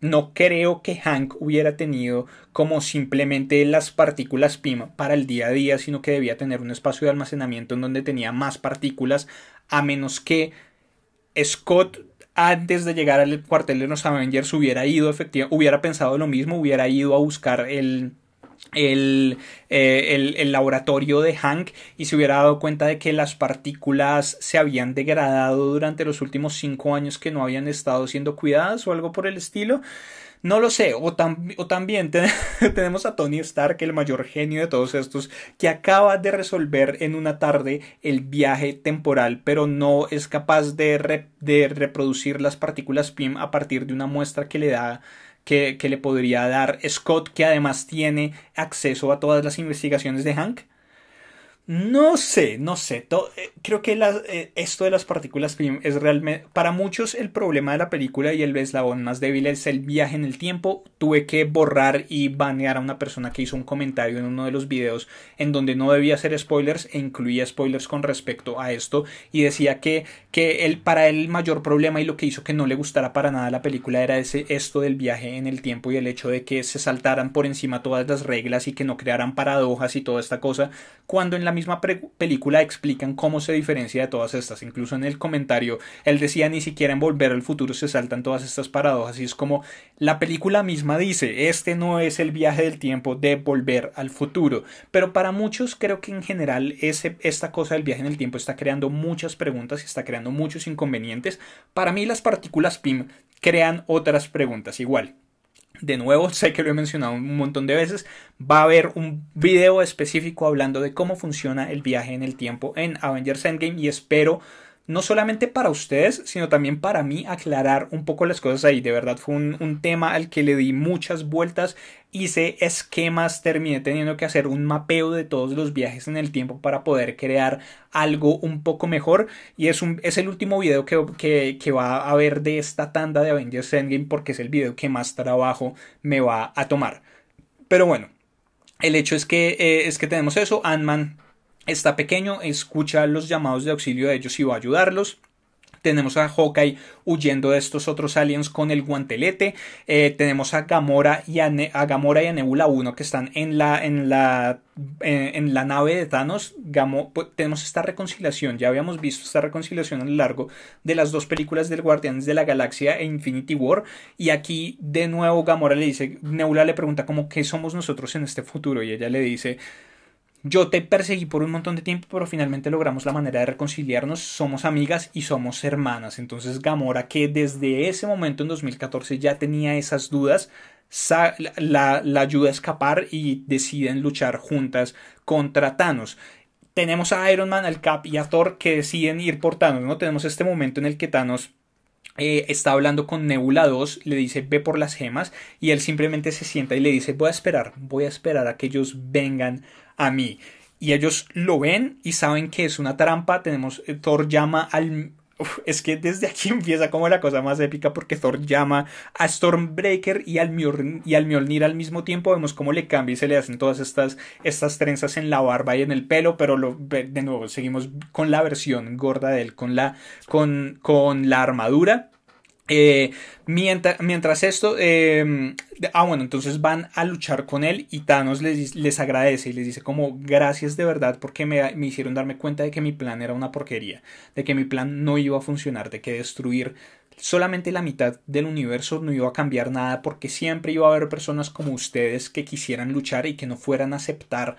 no creo que Hank hubiera tenido como simplemente las partículas PIM para el día a día, sino que debía tener un espacio de almacenamiento en donde tenía más partículas, a menos que Scott antes de llegar al cuartel de los Avengers hubiera ido, efectivamente, hubiera pensado lo mismo, hubiera ido a buscar el, el, eh, el, el, laboratorio de Hank y se hubiera dado cuenta de que las partículas se habían degradado durante los últimos cinco años que no habían estado siendo cuidadas o algo por el estilo. No lo sé, o, también tenemos a Tony Stark, el mayor genio de todos estos, que acaba de resolver en una tarde el viaje temporal, pero no es capaz de, de reproducir las partículas PIM a partir de una muestra que le da que, le podría dar Scott, que además tiene acceso a todas las investigaciones de Hank. No sé, no sé. Eh, creo que eh, esto de las partículas es realmente. Para muchos, el problema de la película y el eslabón más débil es el viaje en el tiempo. Tuve que borrar y banear a una persona que hizo un comentario en uno de los videos en donde no debía hacer spoilers e incluía spoilers con respecto a esto. Y decía que, que para él el mayor problema y lo que hizo que no le gustara para nada la película era ese, esto del viaje en el tiempo y el hecho de que se saltaran por encima todas las reglas y que no crearan paradojas y toda esta cosa. Cuando en la misma película explican cómo se diferencia de todas estas. Incluso en el comentario él decía ni siquiera en Volver al Futuro se saltan todas estas paradojas y es como la película misma dice, este no es el viaje del tiempo de Volver al Futuro. Pero para muchos creo que en general ese, esta cosa del viaje en el tiempo está creando muchas preguntas y está creando muchos inconvenientes. Para mí las partículas PIM crean otras preguntas igual. De nuevo, sé que lo he mencionado un montón de veces, va a haber un video específico hablando de cómo funciona el viaje en el tiempo en Avengers Endgame y espero no solamente para ustedes, sino también para mí aclarar un poco las cosas ahí. De verdad fue un, tema al que le di muchas vueltas, hice esquemas, terminé teniendo que hacer un mapeo de todos los viajes en el tiempo para poder crear algo un poco mejor. Y es, un, es el último video que, va a haber de esta tanda de Avengers Endgame porque es el video que más trabajo me va a tomar. Pero bueno, el hecho es que, eh, es que tenemos eso, Ant-Man está pequeño, escucha los llamados de auxilio de ellos y va a ayudarlos. Tenemos a Hawkeye huyendo de estos otros aliens con el guantelete. Eh, tenemos a Gamora y a, Gamora y a Nebula 1 que están en la, en la, en la nave de Thanos. tenemos esta reconciliación. Ya habíamos visto esta reconciliación a lo largo de las dos películas del Guardianes de la Galaxia e Infinity War. Y aquí de nuevo Gamora le dice, Nebula le pregunta como qué somos nosotros en este futuro. Y ella le dice, yo te perseguí por un montón de tiempo, pero finalmente logramos la manera de reconciliarnos, somos amigas y somos hermanas. Entonces Gamora, que desde ese momento en 2014 ya tenía esas dudas, la, la ayuda a escapar y deciden luchar juntas contra Thanos tenemos a Iron Man, al Cap y a Thor que deciden ir por Thanos, Tenemos este momento en el que Thanos eh, está hablando con Nebula 2, le dice ve por las gemas y él simplemente se sienta y le dice voy a esperar, voy a esperar a que ellos vengan a mí. Y ellos lo ven y saben que es una trampa. Tenemos, eh, Thor llama al, es que desde aquí empieza como la cosa más épica porque Thor llama a Stormbreaker y al, Mjolnir, y al Mjolnir al mismo tiempo. Vemos cómo le cambia y se le hacen todas estas, estas trenzas en la barba y en el pelo, pero lo, de nuevo seguimos con la versión gorda de él, con la, con, con la armadura. Eh, mientras, mientras, esto, em, ah bueno, entonces van a luchar con él y Thanos les, les agradece y les dice como gracias de verdad porque me, me, hicieron darme cuenta de que mi plan era una porquería, de que mi plan no iba a funcionar, de que destruir solamente la mitad del universo no iba a cambiar nada porque siempre iba a haber personas como ustedes que quisieran luchar y que no fueran a aceptar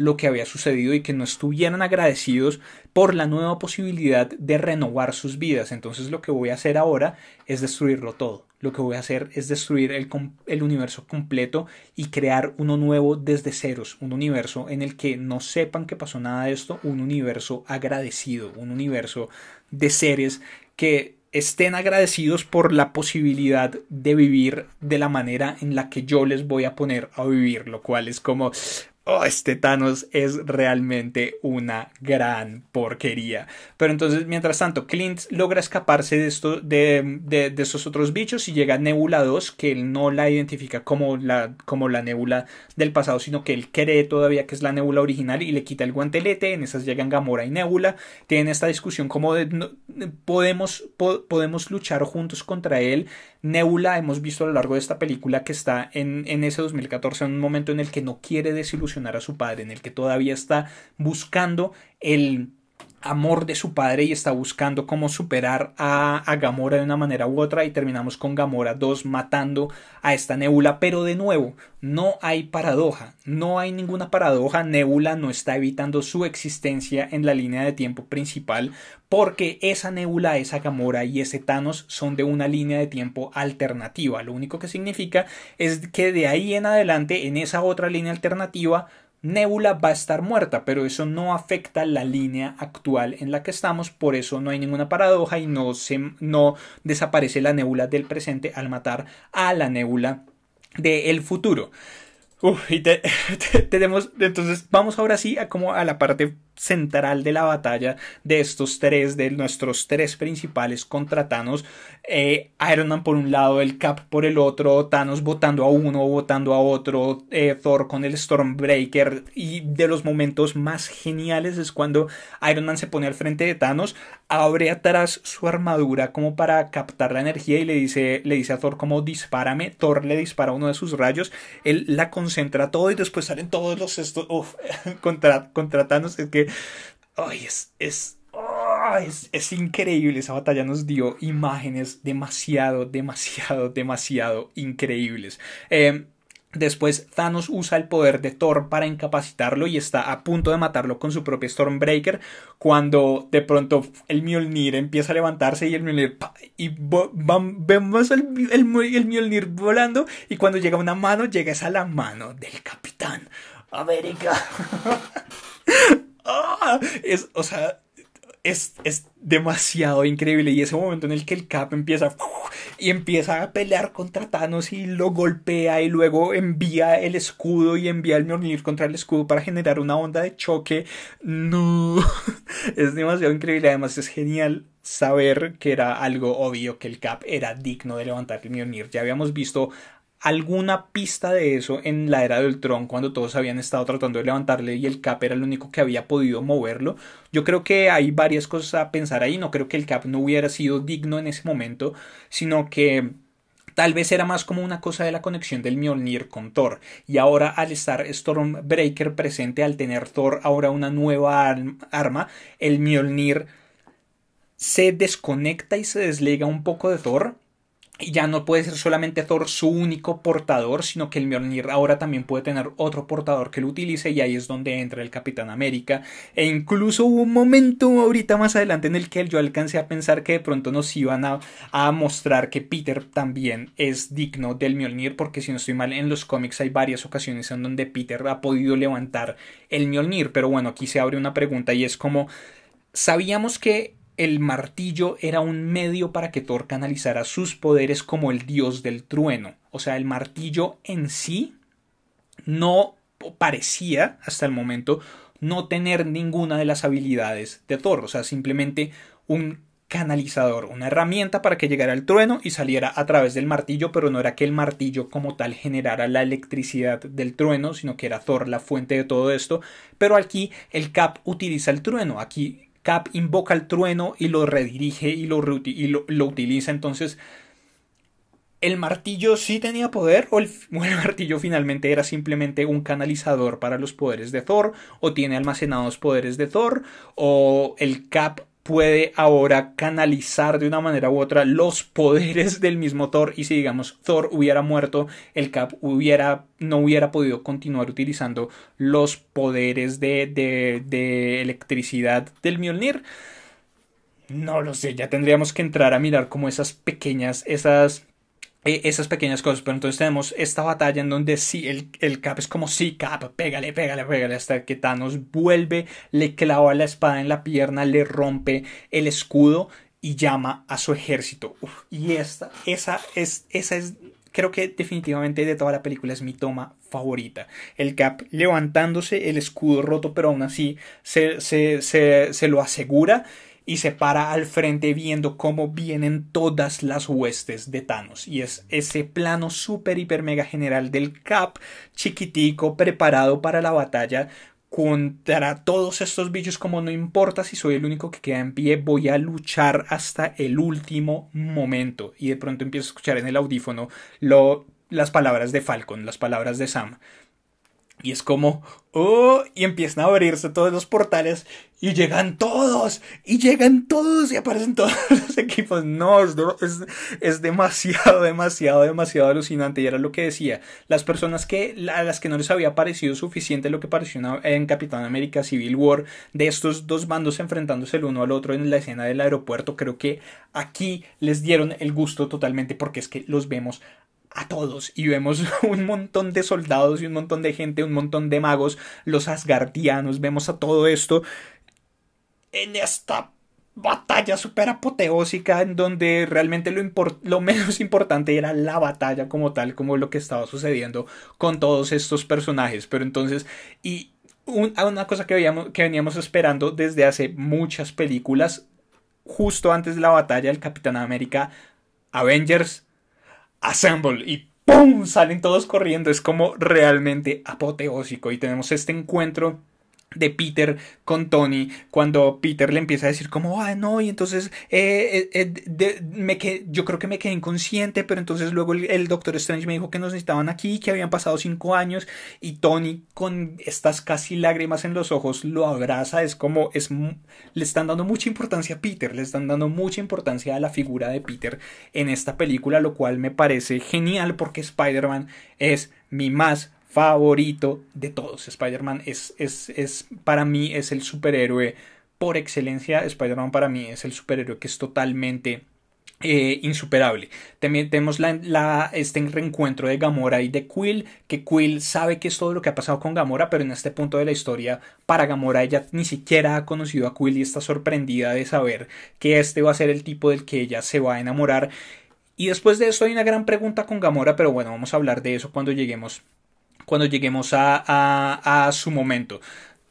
lo que había sucedido y que no estuvieran agradecidos por la nueva posibilidad de renovar sus vidas. Entonces lo que voy a hacer ahora es destruirlo todo. Lo que voy a hacer es destruir el, universo completo y crear uno nuevo desde ceros, un universo en el que no sepan que pasó nada de esto, un universo agradecido, un universo de seres que estén agradecidos por la posibilidad de vivir de la manera en la que yo les voy a poner a vivir, lo cual es como, oh, este Thanos es realmente una gran porquería. Pero entonces, mientras tanto, Clint logra escaparse de, esto, de, estos otros bichos y llega Nebula 2, que él no la identifica como la, como la Nebula del pasado, sino que él cree todavía que es la Nebula original y le quita el guantelete. En esas llegan Gamora y Nebula. Tienen esta discusión como podemos, podemos luchar juntos contra él Nebula hemos visto a lo largo de esta película que está en, en ese 2014, en un momento en el que no quiere desilusionar a su padre, en el que todavía está buscando el amor de su padre y está buscando cómo superar a, Gamora de una manera u otra y terminamos con Gamora 2 matando a esta nebula pero de nuevo no hay paradoja no hay ninguna paradoja nebula no está evitando su existencia en la línea de tiempo principal porque esa nebula esa Gamora y ese Thanos son de una línea de tiempo alternativa lo único que significa es que de ahí en adelante en esa otra línea alternativa Nebula va a estar muerta, pero eso no afecta la línea actual en la que estamos, por eso no hay ninguna paradoja y no, se, no desaparece la nebula del presente al matar a la nebula del futuro. Uf, y tenemos, entonces vamos ahora sí a como a la parte central de la batalla de estos tres, de nuestros tres principales contra Thanos. Eh, Iron Man por un lado, el Cap por el otro, Thanos votando a uno, votando a otro, eh, Thor con el Stormbreaker. Y de los momentos más geniales es cuando Iron Man se pone al frente de Thanos, abre atrás su armadura como para captar la energía y le dice, le dice a Thor como dispárame. Thor le dispara uno de sus rayos. Él la entra todo y después salen todos los estos, uf, es que, ay, es, ah, es, es, increíble, esa batalla nos dio imágenes demasiado, demasiado, demasiado increíbles. Em, Después Thanos usa el poder de Thor para incapacitarlo y está a punto de matarlo con su propio Stormbreaker cuando de pronto el Mjolnir empieza a levantarse y el Mjolnir y vemos el, el, Mjolnir volando y cuando llega una mano llega esa la mano del Capitán América. Ah, es, o sea, es, demasiado increíble. Y ese momento en el que el Cap empieza y empieza a pelear contra Thanos y lo golpea y luego envía el escudo y envía el Mjolnir contra el escudo para generar una onda de choque. No, es demasiado increíble. Además es genial saber que era algo obvio que el Cap era digno de levantar el Mjolnir. Ya habíamos visto alguna pista de eso en la era del Tron cuando todos habían estado tratando de levantarle y el Cap era el único que había podido moverlo. Yo creo que hay varias cosas a pensar ahí, no creo que el Cap no hubiera sido digno en ese momento, sino que Tal vez era más como una cosa de la conexión del Mjolnir con Thor. Y ahora al estar Stormbreaker presente, al tener Thor ahora una nueva arma, el Mjolnir se desconecta y se desliga un poco de Thor ya no puede ser solamente Thor su único portador, sino que el Mjolnir ahora también puede tener otro portador que lo utilice y ahí es donde entra el Capitán América. E incluso hubo un momento ahorita más adelante en el que yo alcancé a pensar que de pronto nos iban a, a mostrar que Peter también es digno del Mjolnir, porque si no estoy mal, en los cómics hay varias ocasiones en donde Peter ha podido levantar el Mjolnir, pero bueno, aquí se abre una pregunta y es como, sabíamos que el martillo era un medio para que Thor canalizara sus poderes como el dios del trueno. O sea, el martillo en sí no parecía, hasta el momento, no tener ninguna de las habilidades de Thor. O sea, simplemente un canalizador, una herramienta para que llegara el trueno y saliera a través del martillo, pero no era que el martillo como tal generara la electricidad del trueno, sino que era Thor la fuente de todo esto. Pero aquí el Cap utiliza el trueno, aquí Cap invoca el trueno y lo redirige y lo, utiliza. Entonces, ¿el martillo sí tenía poder? ¿O el, ¿O el martillo finalmente era simplemente un canalizador para los poderes de Thor? ¿O tiene almacenados poderes de Thor? ¿O el Cap puede ahora canalizar de una manera u otra los poderes del mismo Thor y si digamos Thor hubiera muerto, el Cap hubiera, no hubiera podido continuar utilizando los poderes de, de, de electricidad del Mjolnir. No lo sé, ya tendríamos que entrar a mirar como esas pequeñas, esas e-, esas pequeñas cosas. Pero entonces tenemos esta batalla en donde sí, el, Cap es como, sí, Cap, pégale, pégale, pégale, hasta que Thanos vuelve, le clava la espada en la pierna, le rompe el escudo y llama a su ejército. y esta, esa es, esa es, creo que definitivamente de toda la película es mi toma favorita. El Cap levantándose, el escudo roto, pero aún así se, se lo asegura y se para al frente viendo cómo vienen todas las huestes de Thanos. Y es ese plano super hiper mega general del Cap chiquitico preparado para la batalla contra todos estos bichos como no importa si soy el único que queda en pie, voy a luchar hasta el último momento. Y de pronto empiezo a escuchar en el audífono lo, las palabras de Falcon, las palabras de Sam. Y es como, oh, y empiezan a abrirse todos los portales y llegan todos, y llegan todos y aparecen todos los equipos. No, es, es demasiado, demasiado, demasiado alucinante. Y era lo que decía, las personas que, a las que no les había parecido suficiente lo que pareció en Capitán América Civil War, de estos dos bandos enfrentándose el uno al otro en la escena del aeropuerto, creo que aquí les dieron el gusto totalmente porque es que los vemos a todos y vemos un montón de soldados y un montón de gente, un montón de magos, los asgardianos, vemos a todo esto en esta batalla super apoteósica en donde realmente lo, lo, menos importante era la batalla como tal, como lo que estaba sucediendo con todos estos personajes. Pero entonces, y una cosa que, que veníamos esperando desde hace muchas películas, justo antes de la batalla, el Capitán América Avengers Assemble y ¡pum! salen todos corriendo. Es como realmente apoteósico y tenemos este encuentro de Peter con Tony cuando Peter le empieza a decir como ah no y entonces eh, eh, eh, me yo creo que me quedé inconsciente pero entonces luego el, Doctor Strange me dijo que nos necesitaban aquí que habían pasado cinco años y Tony con estas casi lágrimas en los ojos lo abraza es como es le están dando mucha importancia a Peter le están dando mucha importancia a la figura de Peter en esta película lo cual me parece genial porque Spider-Man es mi más favorito de todos. Spider-Man es, es, para mí, es el superhéroe por excelencia. Spider-Man para mí es el superhéroe que es totalmente eh, insuperable. También tenemos la, este reencuentro de Gamora y de Quill, que Quill sabe que es todo lo que ha pasado con Gamora, pero en este punto de la historia, para Gamora ella ni siquiera ha conocido a Quill y está sorprendida de saber que este va a ser el tipo del que ella se va a enamorar. Y después de esto hay una gran pregunta con Gamora, pero bueno, vamos a hablar de eso cuando lleguemos cuando lleguemos a, su momento.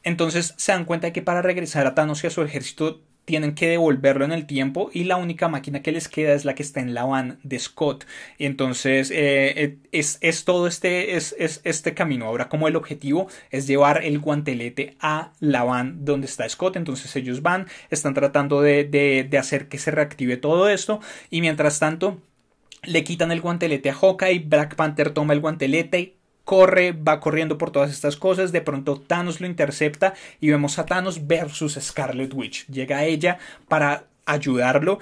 Entonces se dan cuenta de que para regresar a Thanos y a su ejército tienen que devolverlo en el tiempo y la única máquina que les queda es la que está en la van de Scott. Entonces eh, eh, es, todo este, es, este camino. Ahora como el objetivo es llevar el guantelete a la van donde está Scott. Entonces ellos van, están tratando de, de hacer que se reactive todo esto y mientras tanto le quitan el guantelete a Hawkeye, Black Panther toma el guantelete, corre, va corriendo por todas estas cosas, de pronto Thanos lo intercepta y vemos a Thanos versus Scarlet Witch. Llega ella para ayudarlo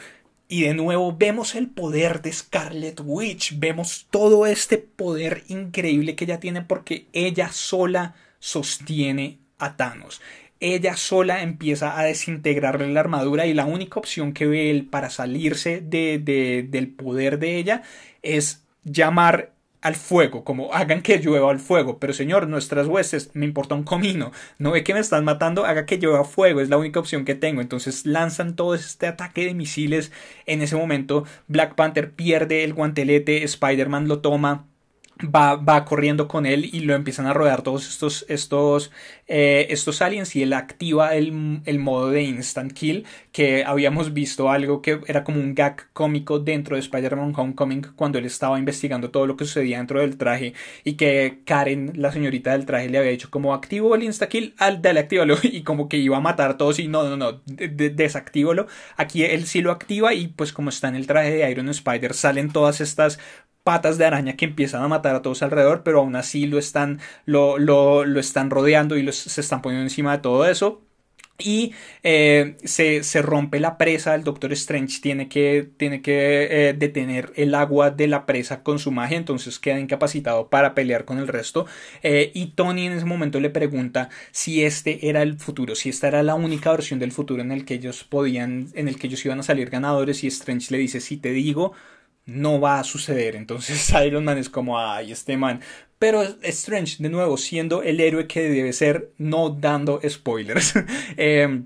y de nuevo vemos el poder de Scarlet Witch, vemos todo este poder increíble que ella tiene porque ella sola sostiene a Thanos. Ella sola empieza a desintegrarle la armadura y la única opción que ve él para salirse de, del poder de ella es llamar al fuego, como hagan que llueva al fuego, pero señor, nuestras huestes, me importa un comino, no ve que me están matando, haga que llueva fuego, es la única opción que tengo. Entonces lanzan todo este ataque de misiles. En ese momento, Black Panther pierde el guantelete, Spider-Man lo toma. Va, corriendo con él y lo empiezan a rodear todos estos, estos, eh, estos aliens y él activa el, el, modo de instant kill que habíamos visto algo que era como un gag cómico dentro de Spider-Man Homecoming cuando él estaba investigando todo lo que sucedía dentro del traje y que Karen, la señorita del traje, le había dicho como activo el instant kill, al, dale, activalo y como que iba a matar a todos y no, no, no, desactívalo. Aquí él sí lo activa y pues como está en el traje de Iron Spider salen todas estas patas de araña que empiezan a matar a todos alrededor, pero aún así lo están, lo, lo, lo están rodeando y los, se están poniendo encima de todo eso. Y eh, se, se, rompe la presa, el Doctor Strange tiene que, tiene que eh, detener el agua de la presa con su magia, entonces queda incapacitado para pelear con el resto. Eh, y Tony en ese momento le pregunta si este era el futuro, si esta era la única versión del futuro en el que ellos podían, en el que ellos iban a salir ganadores. Y Strange le dice, si te digo, no va a suceder. Entonces Iron Man es como, ay, este man. Pero Strange, de nuevo, siendo el héroe que debe ser, no dando spoilers. eh,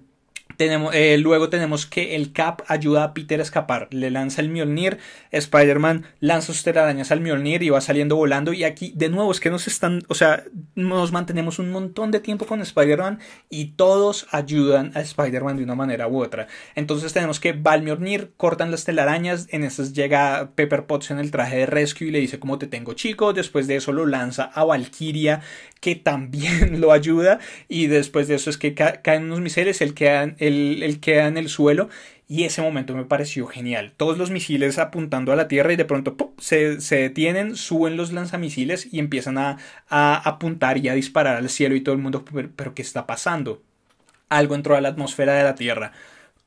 eh, luego tenemos que el Cap ayuda a Peter a escapar, le lanza el Mjolnir, Spider-Man lanza sus telarañas al Mjolnir y va saliendo volando y aquí de nuevo es que nos están, o sea, nos mantenemos un montón de tiempo con Spider-Man y todos ayudan a Spider-Man de una manera u otra. Entonces tenemos que va al Mjolnir, cortan las telarañas, en esas llega Pepper Potts en el traje de Rescue y le dice cómo te tengo chico, después de eso lo lanza a Valkyria que también lo ayuda y después de eso es que caen unos misiles, que queda él, queda en el suelo y ese momento me pareció genial. Todos los misiles apuntando a la Tierra y de pronto Se, detienen, suben los lanzamisiles y empiezan a, apuntar y a disparar al cielo y todo el mundo, pero, ¿qué está pasando? Algo entró a la atmósfera de la Tierra.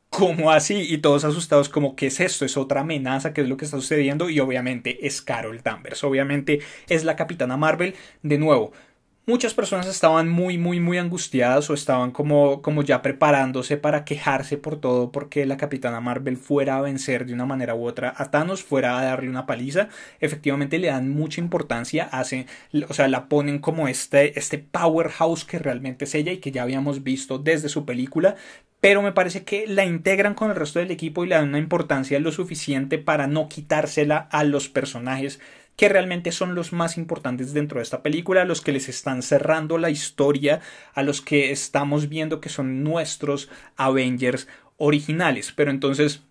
¿Cómo así? Y todos asustados como, ¿qué es esto? ¿Es otra amenaza? ¿Qué es lo que está sucediendo? Y obviamente es Carol Danvers. Obviamente es la capitana Marvel. De nuevo, muchas personas estaban muy, muy, muy angustiadas o estaban como, como ya preparándose para quejarse por todo porque la capitana Marvel fuera a vencer de una manera u otra a Thanos, fuera a darle una paliza. Efectivamente le dan mucha importancia, o sea, la ponen como este, este powerhouse que realmente es ella y que ya habíamos visto desde su película, pero me parece que la integran con el resto del equipo y le dan una importancia lo suficiente para no quitársela a los personajes que realmente son los más importantes dentro de esta película, los que les están cerrando la historia, a los que estamos viendo que son nuestros Avengers originales. Pero entonces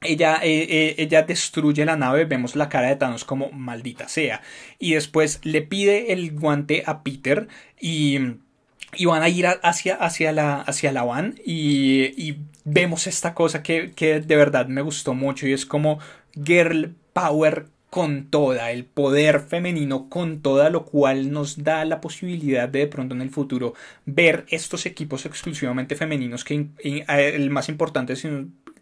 ella, eh, eh, ella, destruye la nave, vemos la cara de Thanos como maldita sea. Y después le pide el guante a Peter y, van a ir hacia, hacia, la, hacia la van y, y vemos esta cosa que, que de verdad me gustó mucho y es como girl power con toda, el poder femenino con toda, lo cual nos da la posibilidad de de pronto en el futuro ver estos equipos exclusivamente femeninos, que el más importante,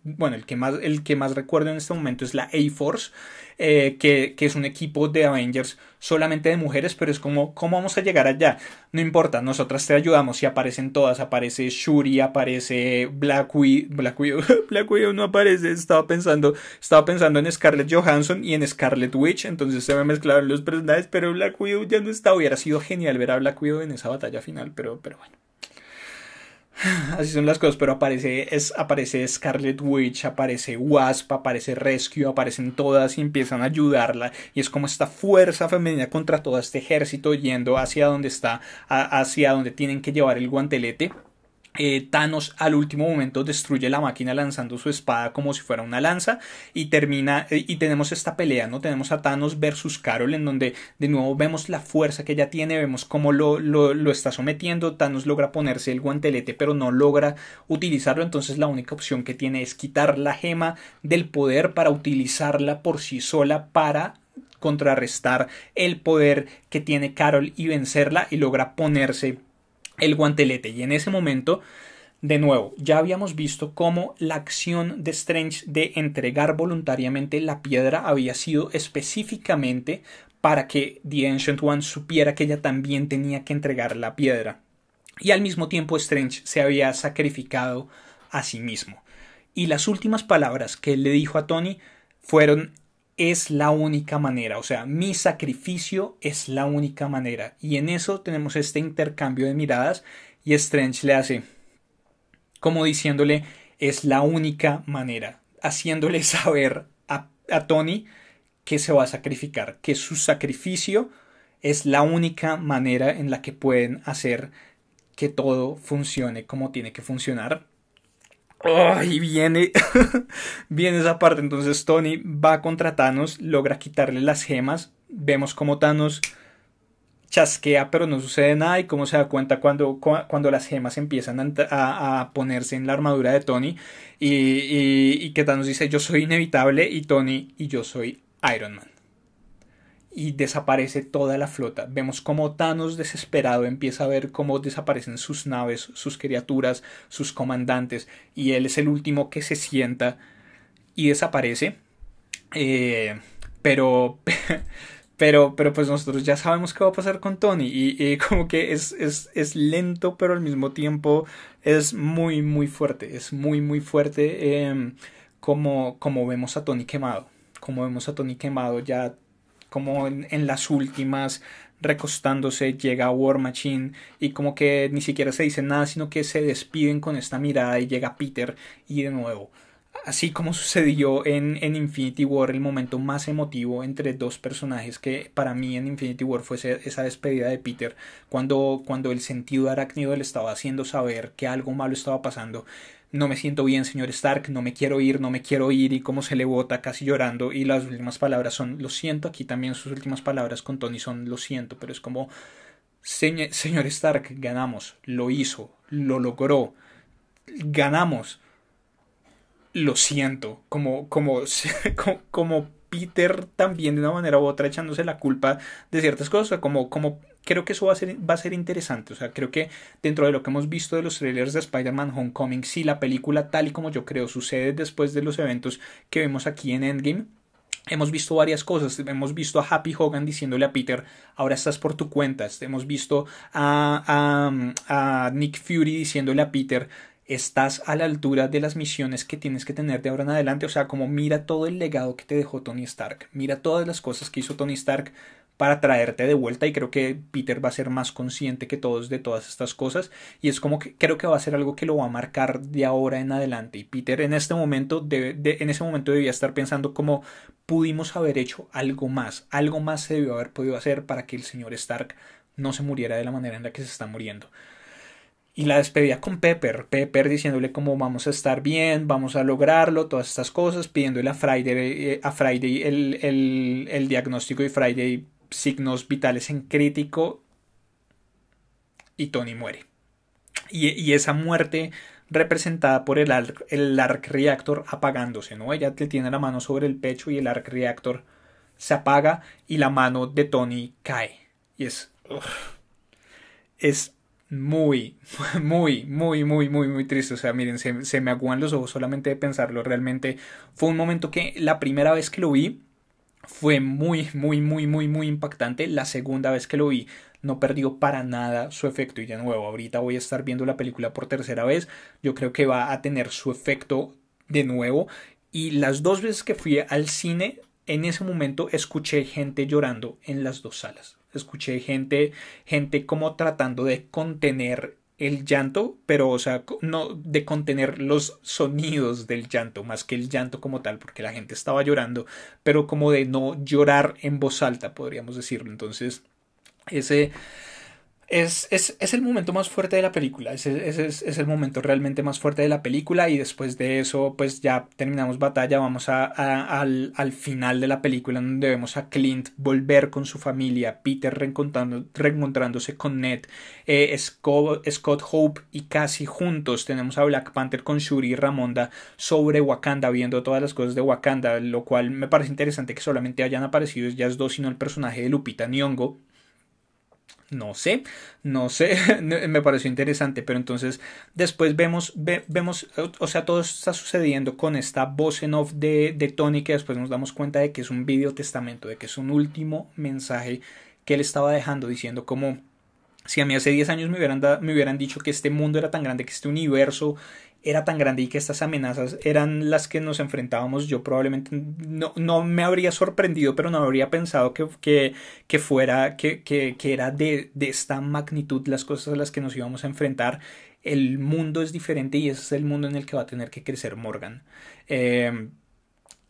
bueno, el que más, el que más recuerdo en este momento es la A-Force, eh, que, que, es un equipo de Avengers solamente de mujeres, pero es como, ¿cómo vamos a llegar allá? No importa, nosotras te ayudamos y aparecen todas, aparece Shuri, aparece Black Widow, Black Widow, no aparece, estaba pensando, estaba pensando en Scarlett Johansson y en Scarlett Witch, entonces se me mezclaron los personajes, pero Black Widow ya no está, hubiera sido genial ver a Black Widow en esa batalla final, pero, pero bueno. Así son las cosas, pero aparece, es, aparece Scarlet Witch, aparece Wasp, aparece Rescue, aparecen todas y empiezan a ayudarla. Y es como esta fuerza femenina contra todo este ejército yendo hacia donde está, hacia donde tienen que llevar el guantelete. Eh, Thanos al último momento destruye la máquina lanzando su espada como si fuera una lanza y termina eh, y tenemos esta pelea, ¿no? Tenemos a Thanos versus Carol en donde de nuevo vemos la fuerza que ella tiene, vemos cómo lo, lo está sometiendo, Thanos logra ponerse el guantelete pero no logra utilizarlo, entonces la única opción que tiene es quitar la gema del poder para utilizarla por sí sola para contrarrestar el poder que tiene Carol y vencerla y logra ponerse el guantelete. Y en ese momento, de nuevo, ya habíamos visto cómo la acción de Strange de entregar voluntariamente la piedra había sido específicamente para que The Ancient One supiera que ella también tenía que entregar la piedra. Y al mismo tiempo Strange se había sacrificado a sí mismo. Y las últimas palabras que él le dijo a Tony fueron es la única manera, o sea, mi sacrificio es la única manera. Y en eso tenemos este intercambio de miradas y Strange le hace, como diciéndole, es la única manera, haciéndole saber a, Tony que se va a sacrificar, que su sacrificio es la única manera en la que pueden hacer que todo funcione como tiene que funcionar y viene, viene esa parte. Entonces Tony va contra Thanos, logra quitarle las gemas. Vemos como Thanos chasquea, pero no sucede nada. Y cómo se da cuenta cuando, cuando las gemas empiezan a, ponerse en la armadura de Tony. Y, y, y que Thanos dice: Yo soy inevitable. Y Tony, y yo soy Iron Man y desaparece toda la flota. Vemos como Thanos desesperado empieza a ver cómo desaparecen sus naves, sus criaturas, sus comandantes, y él es el último que se sienta y desaparece. Eh, pero, pero, pero pues nosotros ya sabemos qué va a pasar con Tony y, como que es, es, lento, pero al mismo tiempo es muy, muy fuerte, es muy, muy fuerte em, como, como vemos a Tony quemado como vemos a Tony quemado ya como en, las últimas recostándose llega War Machine y como que ni siquiera se dice nada sino que se despiden con esta mirada y llega Peter y de nuevo así como sucedió en, en Infinity War el momento más emotivo entre dos personajes que para mí en Infinity War fue esa despedida de Peter cuando, cuando el sentido de arácnido le estaba haciendo saber que algo malo estaba pasando no me siento bien, señor Stark, no me quiero ir, no me quiero ir, y como se le bota casi llorando, y las últimas palabras son lo siento, aquí también sus últimas palabras con Tony son lo siento, pero es como señor Stark, ganamos, lo hizo, lo logró, ganamos, lo siento, como, como, como Peter también de una manera u otra echándose la culpa de ciertas cosas, como, como creo que eso va a, ser, va a ser interesante. O sea, creo que dentro de lo que hemos visto de los trailers de Spider-Man Homecoming, si la película tal y como yo creo sucede después de los eventos que vemos aquí en Endgame, Hemos visto varias cosas, hemos visto a Happy Hogan diciéndole a Peter, ahora estás por tu cuenta, hemos visto a, a, a Nick Fury diciéndole a Peter, estás a la altura de las misiones que tienes que tener de ahora en adelante. O sea, como mira todo el legado que te dejó Tony Stark, mira todas las cosas que hizo Tony Stark, para traerte de vuelta y creo que Peter va a ser más consciente que todos de todas estas cosas y es como que creo que va a ser algo que lo va a marcar de ahora en adelante y Peter en este momento en ese momento debía estar pensando cómo pudimos haber hecho algo más algo más se debió haber podido hacer para que el señor Stark no se muriera de la manera en la que se está muriendo y la despedía con Pepper, Pepper diciéndole cómo vamos a estar bien, vamos a lograrlo, todas estas cosas, pidiéndole a Friday, eh, a Friday el, diagnóstico y Friday signos vitales en crítico y Tony muere. Y, esa muerte representada por el, arc, el arc reactor apagándose, ¿no? Ella le tiene la mano sobre el pecho y el arc reactor se apaga y la mano de Tony cae. Y es... es muy, muy, muy, muy, muy, muy triste. O sea, miren, se, me aguan los ojos solamente de pensarlo. Realmente fue un momento que la primera vez que lo vi, fue muy, muy, muy, muy, muy impactante. La segunda vez que lo vi no perdió para nada su efecto. Y de nuevo, ahorita voy a estar viendo la película por tercera vez. Yo creo que va a tener su efecto de nuevo. Y las dos veces que fui al cine, en ese momento escuché gente llorando en las dos salas. Escuché gente, gente como tratando de contener el llanto, pero o sea, no de contener los sonidos del llanto, más que el llanto como tal, porque la gente estaba llorando, pero como de no llorar en voz alta, podríamos decirlo. Entonces, ese es, es, el momento más fuerte de la película, es, el momento realmente más fuerte de la película y después de eso pues ya terminamos batalla, vamos a, al, al, final de la película donde vemos a Clint volver con su familia, Peter reencontrándose con Ned, eh, Scott, Hope y casi juntos, tenemos a Black Panther con Shuri y Ramonda sobre Wakanda, viendo todas las cosas de Wakanda, lo cual me parece interesante que solamente hayan aparecido ellas dos sino el personaje de Lupita Nyong'o no sé, no sé, me pareció interesante, pero entonces después vemos, vemos, o sea, todo está sucediendo con esta voz en off de, de Tony que después nos damos cuenta de que es un video testamento, de que es un último mensaje que él estaba dejando diciendo como si a mí hace 10 años me hubieran, me hubieran dicho que este mundo era tan grande, que este universo era tan grande y que estas amenazas eran las que nos enfrentábamos, yo probablemente no, no me habría sorprendido, pero no habría pensado que, que, fuera, que, era de, esta magnitud las cosas a las que nos íbamos a enfrentar el mundo es diferente y ese es el mundo en el que va a tener que crecer Morgan. Em,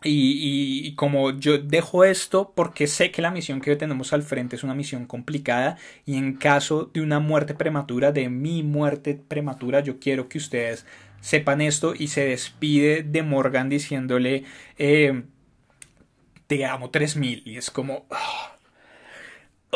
y, como yo dejo esto porque sé que la misión que tenemos al frente es una misión complicada y en caso de una muerte prematura, de mi muerte prematura, yo quiero que ustedes sepan esto y se despide de Morgan diciéndole, eh, te amo 3000 y es como... Ah".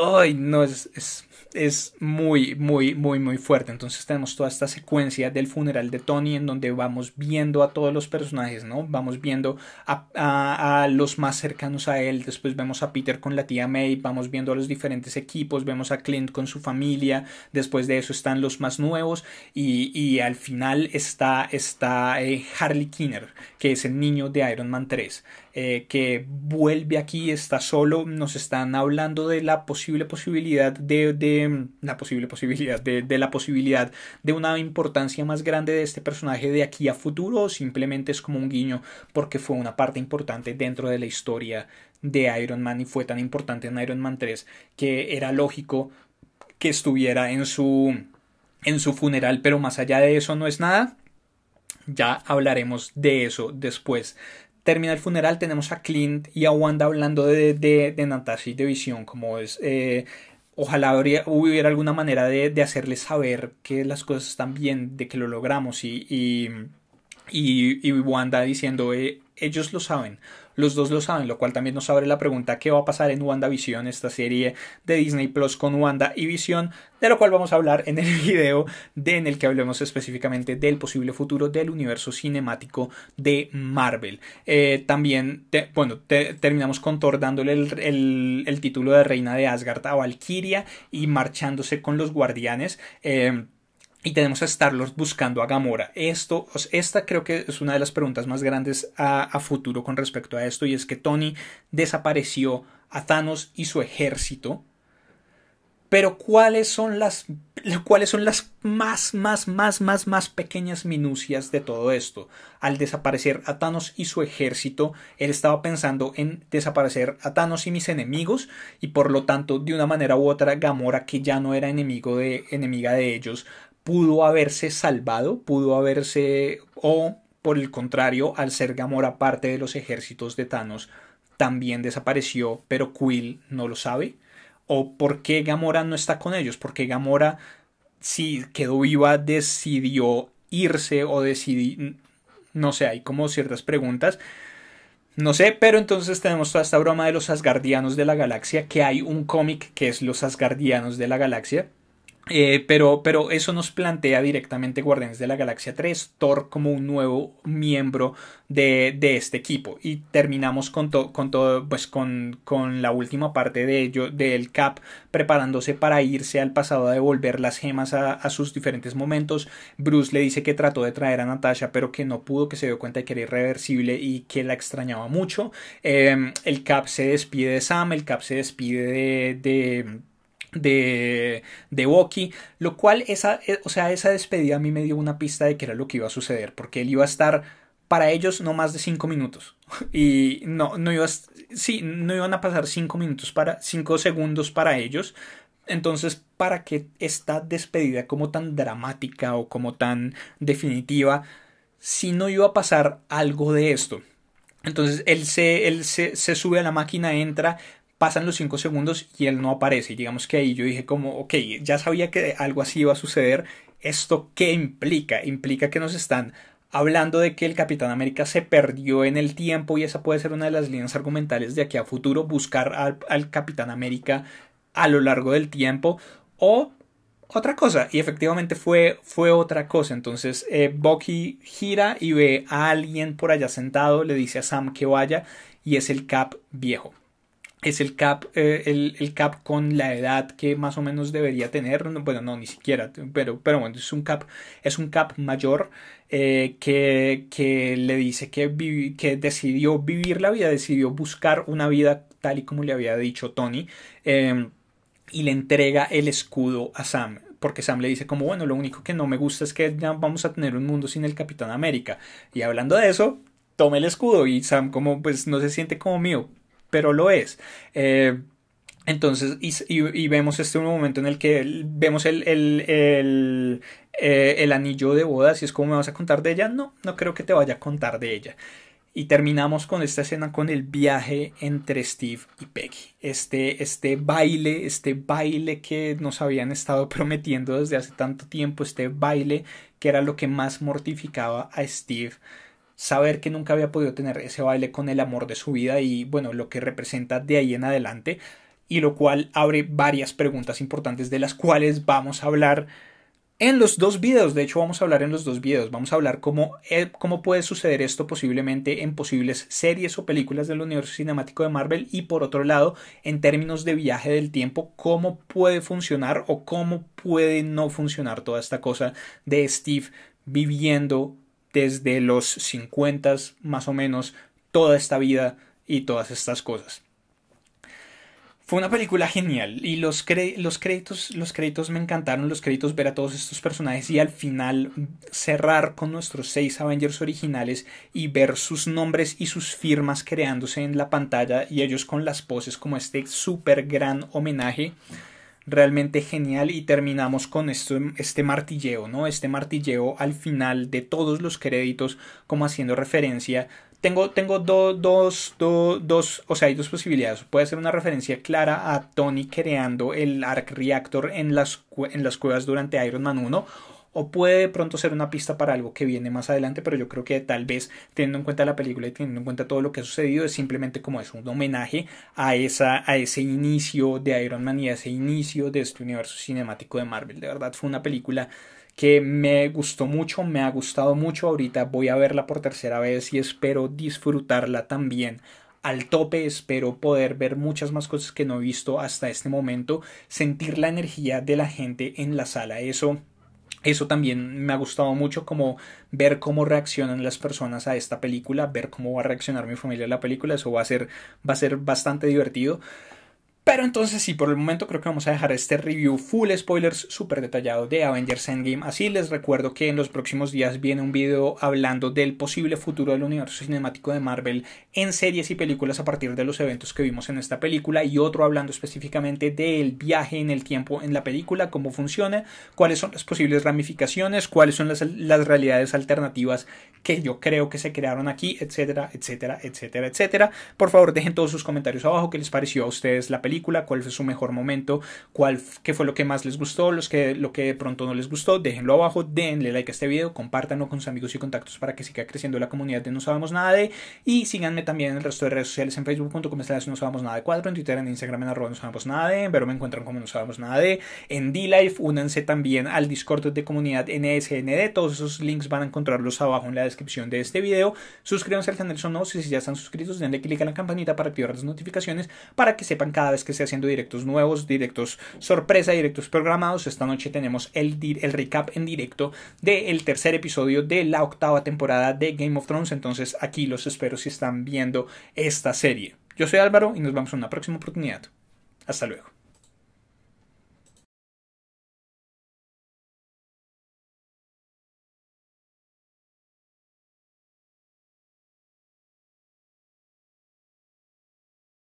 Ay, no, es, es, muy, muy, muy, muy fuerte. Entonces tenemos toda esta secuencia del funeral de Tony en donde vamos viendo a todos los personajes, ¿no? Vamos viendo a, los más cercanos a él, después vemos a Peter con la tía May, vamos viendo a los diferentes equipos, vemos a Clint con su familia, después de eso están los más nuevos y, al final está, está eh, Harley Kinner, que es el niño de Iron Man 3. Eh, que vuelve aquí, está solo, nos están hablando de la posible posibilidad de, de mm, la posible posibilidad de, de, la posibilidad de una importancia más grande de este personaje de aquí a futuro o simplemente es como un guiño porque fue una parte importante dentro de la historia de Iron Man y fue tan importante en Iron Man 3 que era lógico que estuviera en su en su funeral, pero más allá de eso no es nada. Ya hablaremos de eso después termina el funeral, tenemos a Clint y a Wanda hablando de, de, de Natasha y de Visión, como es... Eh, ojalá hubiera alguna manera de, de, hacerles saber que las cosas están bien, de que lo logramos y, y, Wanda diciendo, eh, ellos lo saben, los dos lo saben, lo cual también nos abre la pregunta qué va a pasar en WandaVision, esta serie de Disney Plus con Wanda y Vision? de lo cual vamos a hablar en el video de, en el que hablemos específicamente del posible futuro del universo cinemático de Marvel. Eh, también, bueno, terminamos con Thor dándole el, título de Reina de Asgard a Valkyria y marchándose con los guardianes. Eh, y tenemos a Star-Lord buscando a Gamora. Esto, esta creo que es una de las preguntas más grandes a, futuro con respecto a esto, y es que Tony desapareció a Thanos y su ejército. Pero cuáles son las cuáles son las más más más más más pequeñas minucias de todo esto. Al desaparecer a Thanos y su ejército, él estaba pensando en desaparecer a Thanos y mis enemigos y por lo tanto, de una manera u otra, Gamora que ya no era enemigo de enemiga de ellos, pudo haberse salvado, pudo haberse, o por el contrario, al ser Gamora parte de los ejércitos de Thanos, también desapareció, pero Quill no lo sabe. O por qué Gamora no está con ellos, porque Gamora, si quedó viva, decidió irse o decidió, no sé, hay como ciertas preguntas. No sé, pero entonces tenemos toda esta broma de los Asgardianos de la Galaxia, que hay un cómic que es los Asgardianos de la Galaxia, eh, pero, pero eso nos plantea directamente Guardianes de la Galaxia 3, Thor como un nuevo miembro de, este equipo. Y terminamos con, con todo, pues con, la última parte de ello, del Cap, preparándose para irse al pasado a devolver las gemas a, sus diferentes momentos. Bruce le dice que trató de traer a Natasha, pero que no pudo, que se dio cuenta de que era irreversible y que la extrañaba mucho. Em, el Cap se despide de Sam, el Cap se despide de de, de Woki, lo cual esa, eh, o sea, esa despedida a mí me dio una pista de que era lo que iba a suceder, porque él iba a estar para ellos no más de cinco minutos y no, no iba sí, no iban a pasar cinco minutos para cinco segundos para ellos. Entonces, ¿para qué esta despedida como tan dramática o como tan definitiva si no iba a pasar algo de esto? Entonces él se, él se, se sube a la máquina, entra pasan los 5 segundos y él no aparece. Digamos que ahí yo dije como, ok, ya sabía que algo así iba a suceder. ¿Esto qué implica? Implica que nos están hablando de que el Capitán América se perdió en el tiempo y esa puede ser una de las líneas argumentales de aquí a futuro, buscar al, Capitán América a lo largo del tiempo o otra cosa y efectivamente fue, fue otra cosa entonces eh, Bucky gira y ve a alguien por allá sentado le dice a Sam que vaya y es el Cap viejo es el cap, eh, el, cap con la edad que más o menos debería tener. Bueno, no, ni siquiera, pero, pero bueno, es un cap, es un cap mayor eh, que, que, le dice que, que decidió vivir la vida, decidió buscar una vida tal y como le había dicho Tony, em, y le entrega el escudo a Sam porque Sam le dice como, bueno, lo único que no me gusta es que ya vamos a tener un mundo sin el Capitán América. Y hablando de eso, toma el escudo y Sam como, pues no se siente como mío, pero lo es. Eh, entonces, y, vemos este momento en el que vemos el, eh, el, anillo de bodas y es como me vas a contar de ella. No, no creo que te vaya a contar de ella. Y terminamos con esta escena con el viaje entre Steve y Peggy. Este, este baile, este baile que nos habían estado prometiendo desde hace tanto tiempo, este baile que era lo que más mortificaba a Steve saber que nunca había podido tener ese baile con el amor de su vida y bueno, lo que representa de ahí en adelante, y lo cual abre varias preguntas importantes de las cuales vamos a hablar en los dos videos, de hecho vamos a hablar en los dos videos, vamos a hablar cómo, eh, cómo puede suceder esto posiblemente en posibles series o películas del universo cinemático de Marvel y por otro lado, en términos de viaje del tiempo, cómo puede funcionar o cómo puede no funcionar toda esta cosa de Steve viviendo desde los 50 más o menos toda esta vida y todas estas cosas. Fue una película genial y los, los, créditos, los créditos me encantaron, los créditos ver a todos estos personajes y al final cerrar con nuestros seis Avengers originales y ver sus nombres y sus firmas creándose en la pantalla y ellos con las poses como este súper gran homenaje realmente genial y terminamos con esto, este martilleo, ¿no? Este martilleo al final de todos los créditos como haciendo referencia. Tengo, tengo dos dos, dos, o sea, hay dos posibilidades. Puede ser una referencia clara a Tony creando el Arc Reactor en las, en las cuevas durante Iron Man 1 o puede pronto ser una pista para algo que viene más adelante, pero yo creo que tal vez teniendo en cuenta la película y teniendo en cuenta todo lo que ha sucedido, es simplemente como es un homenaje a, esa, a ese inicio de Iron Man y a ese inicio de este universo cinemático de Marvel. De verdad fue una película que me gustó mucho, me ha gustado mucho. Ahorita voy a verla por tercera vez y espero disfrutarla también al tope. Espero poder ver muchas más cosas que no he visto hasta este momento, sentir la energía de la gente en la sala. Eso eso también me ha gustado mucho, como ver cómo reaccionan las personas a esta película, ver cómo va a reaccionar mi familia a la película, eso va a ser, va a ser bastante divertido. Pero entonces sí, por el momento creo que vamos a dejar este review full spoilers súper detallado de Avengers Endgame. Así les recuerdo que en los próximos días viene un video hablando del posible futuro del universo cinemático de Marvel en series y películas a partir de los eventos que vimos en esta película y otro hablando específicamente del viaje en el tiempo en la película, cómo funciona, cuáles son las posibles ramificaciones, cuáles son las, realidades alternativas que yo creo que se crearon aquí, etcétera, etcétera, etcétera, etcétera. Por favor, dejen todos sus comentarios abajo qué les pareció a ustedes la película cuál fue su mejor momento, cuál, qué fue lo que más les gustó, los que, lo que de pronto no les gustó, déjenlo abajo, denle like a este video, compártanlo con sus amigos y contactos para que siga creciendo la comunidad de No Sabemos Nada de y síganme también en el resto de redes sociales en facebook.com slash No Sabemos Nada de 4, en Twitter, en Instagram en arroba No Sabemos Nada de, pero me encuentran como No Sabemos Nada de, en D-Life, únanse también al Discord de comunidad NSND, todos esos links van a encontrarlos abajo en la descripción de este video, suscríbanse al canal son nuevos y si ya están suscritos denle clic a la campanita para activar las notificaciones para que sepan cada vez que que esté haciendo directos nuevos, directos sorpresa, directos programados. Esta noche tenemos el, recap en directo del tercer episodio de la octava temporada de Game of Thrones. Entonces aquí los espero si están viendo esta serie. Yo soy Álvaro y nos vemos en una próxima oportunidad. Hasta luego.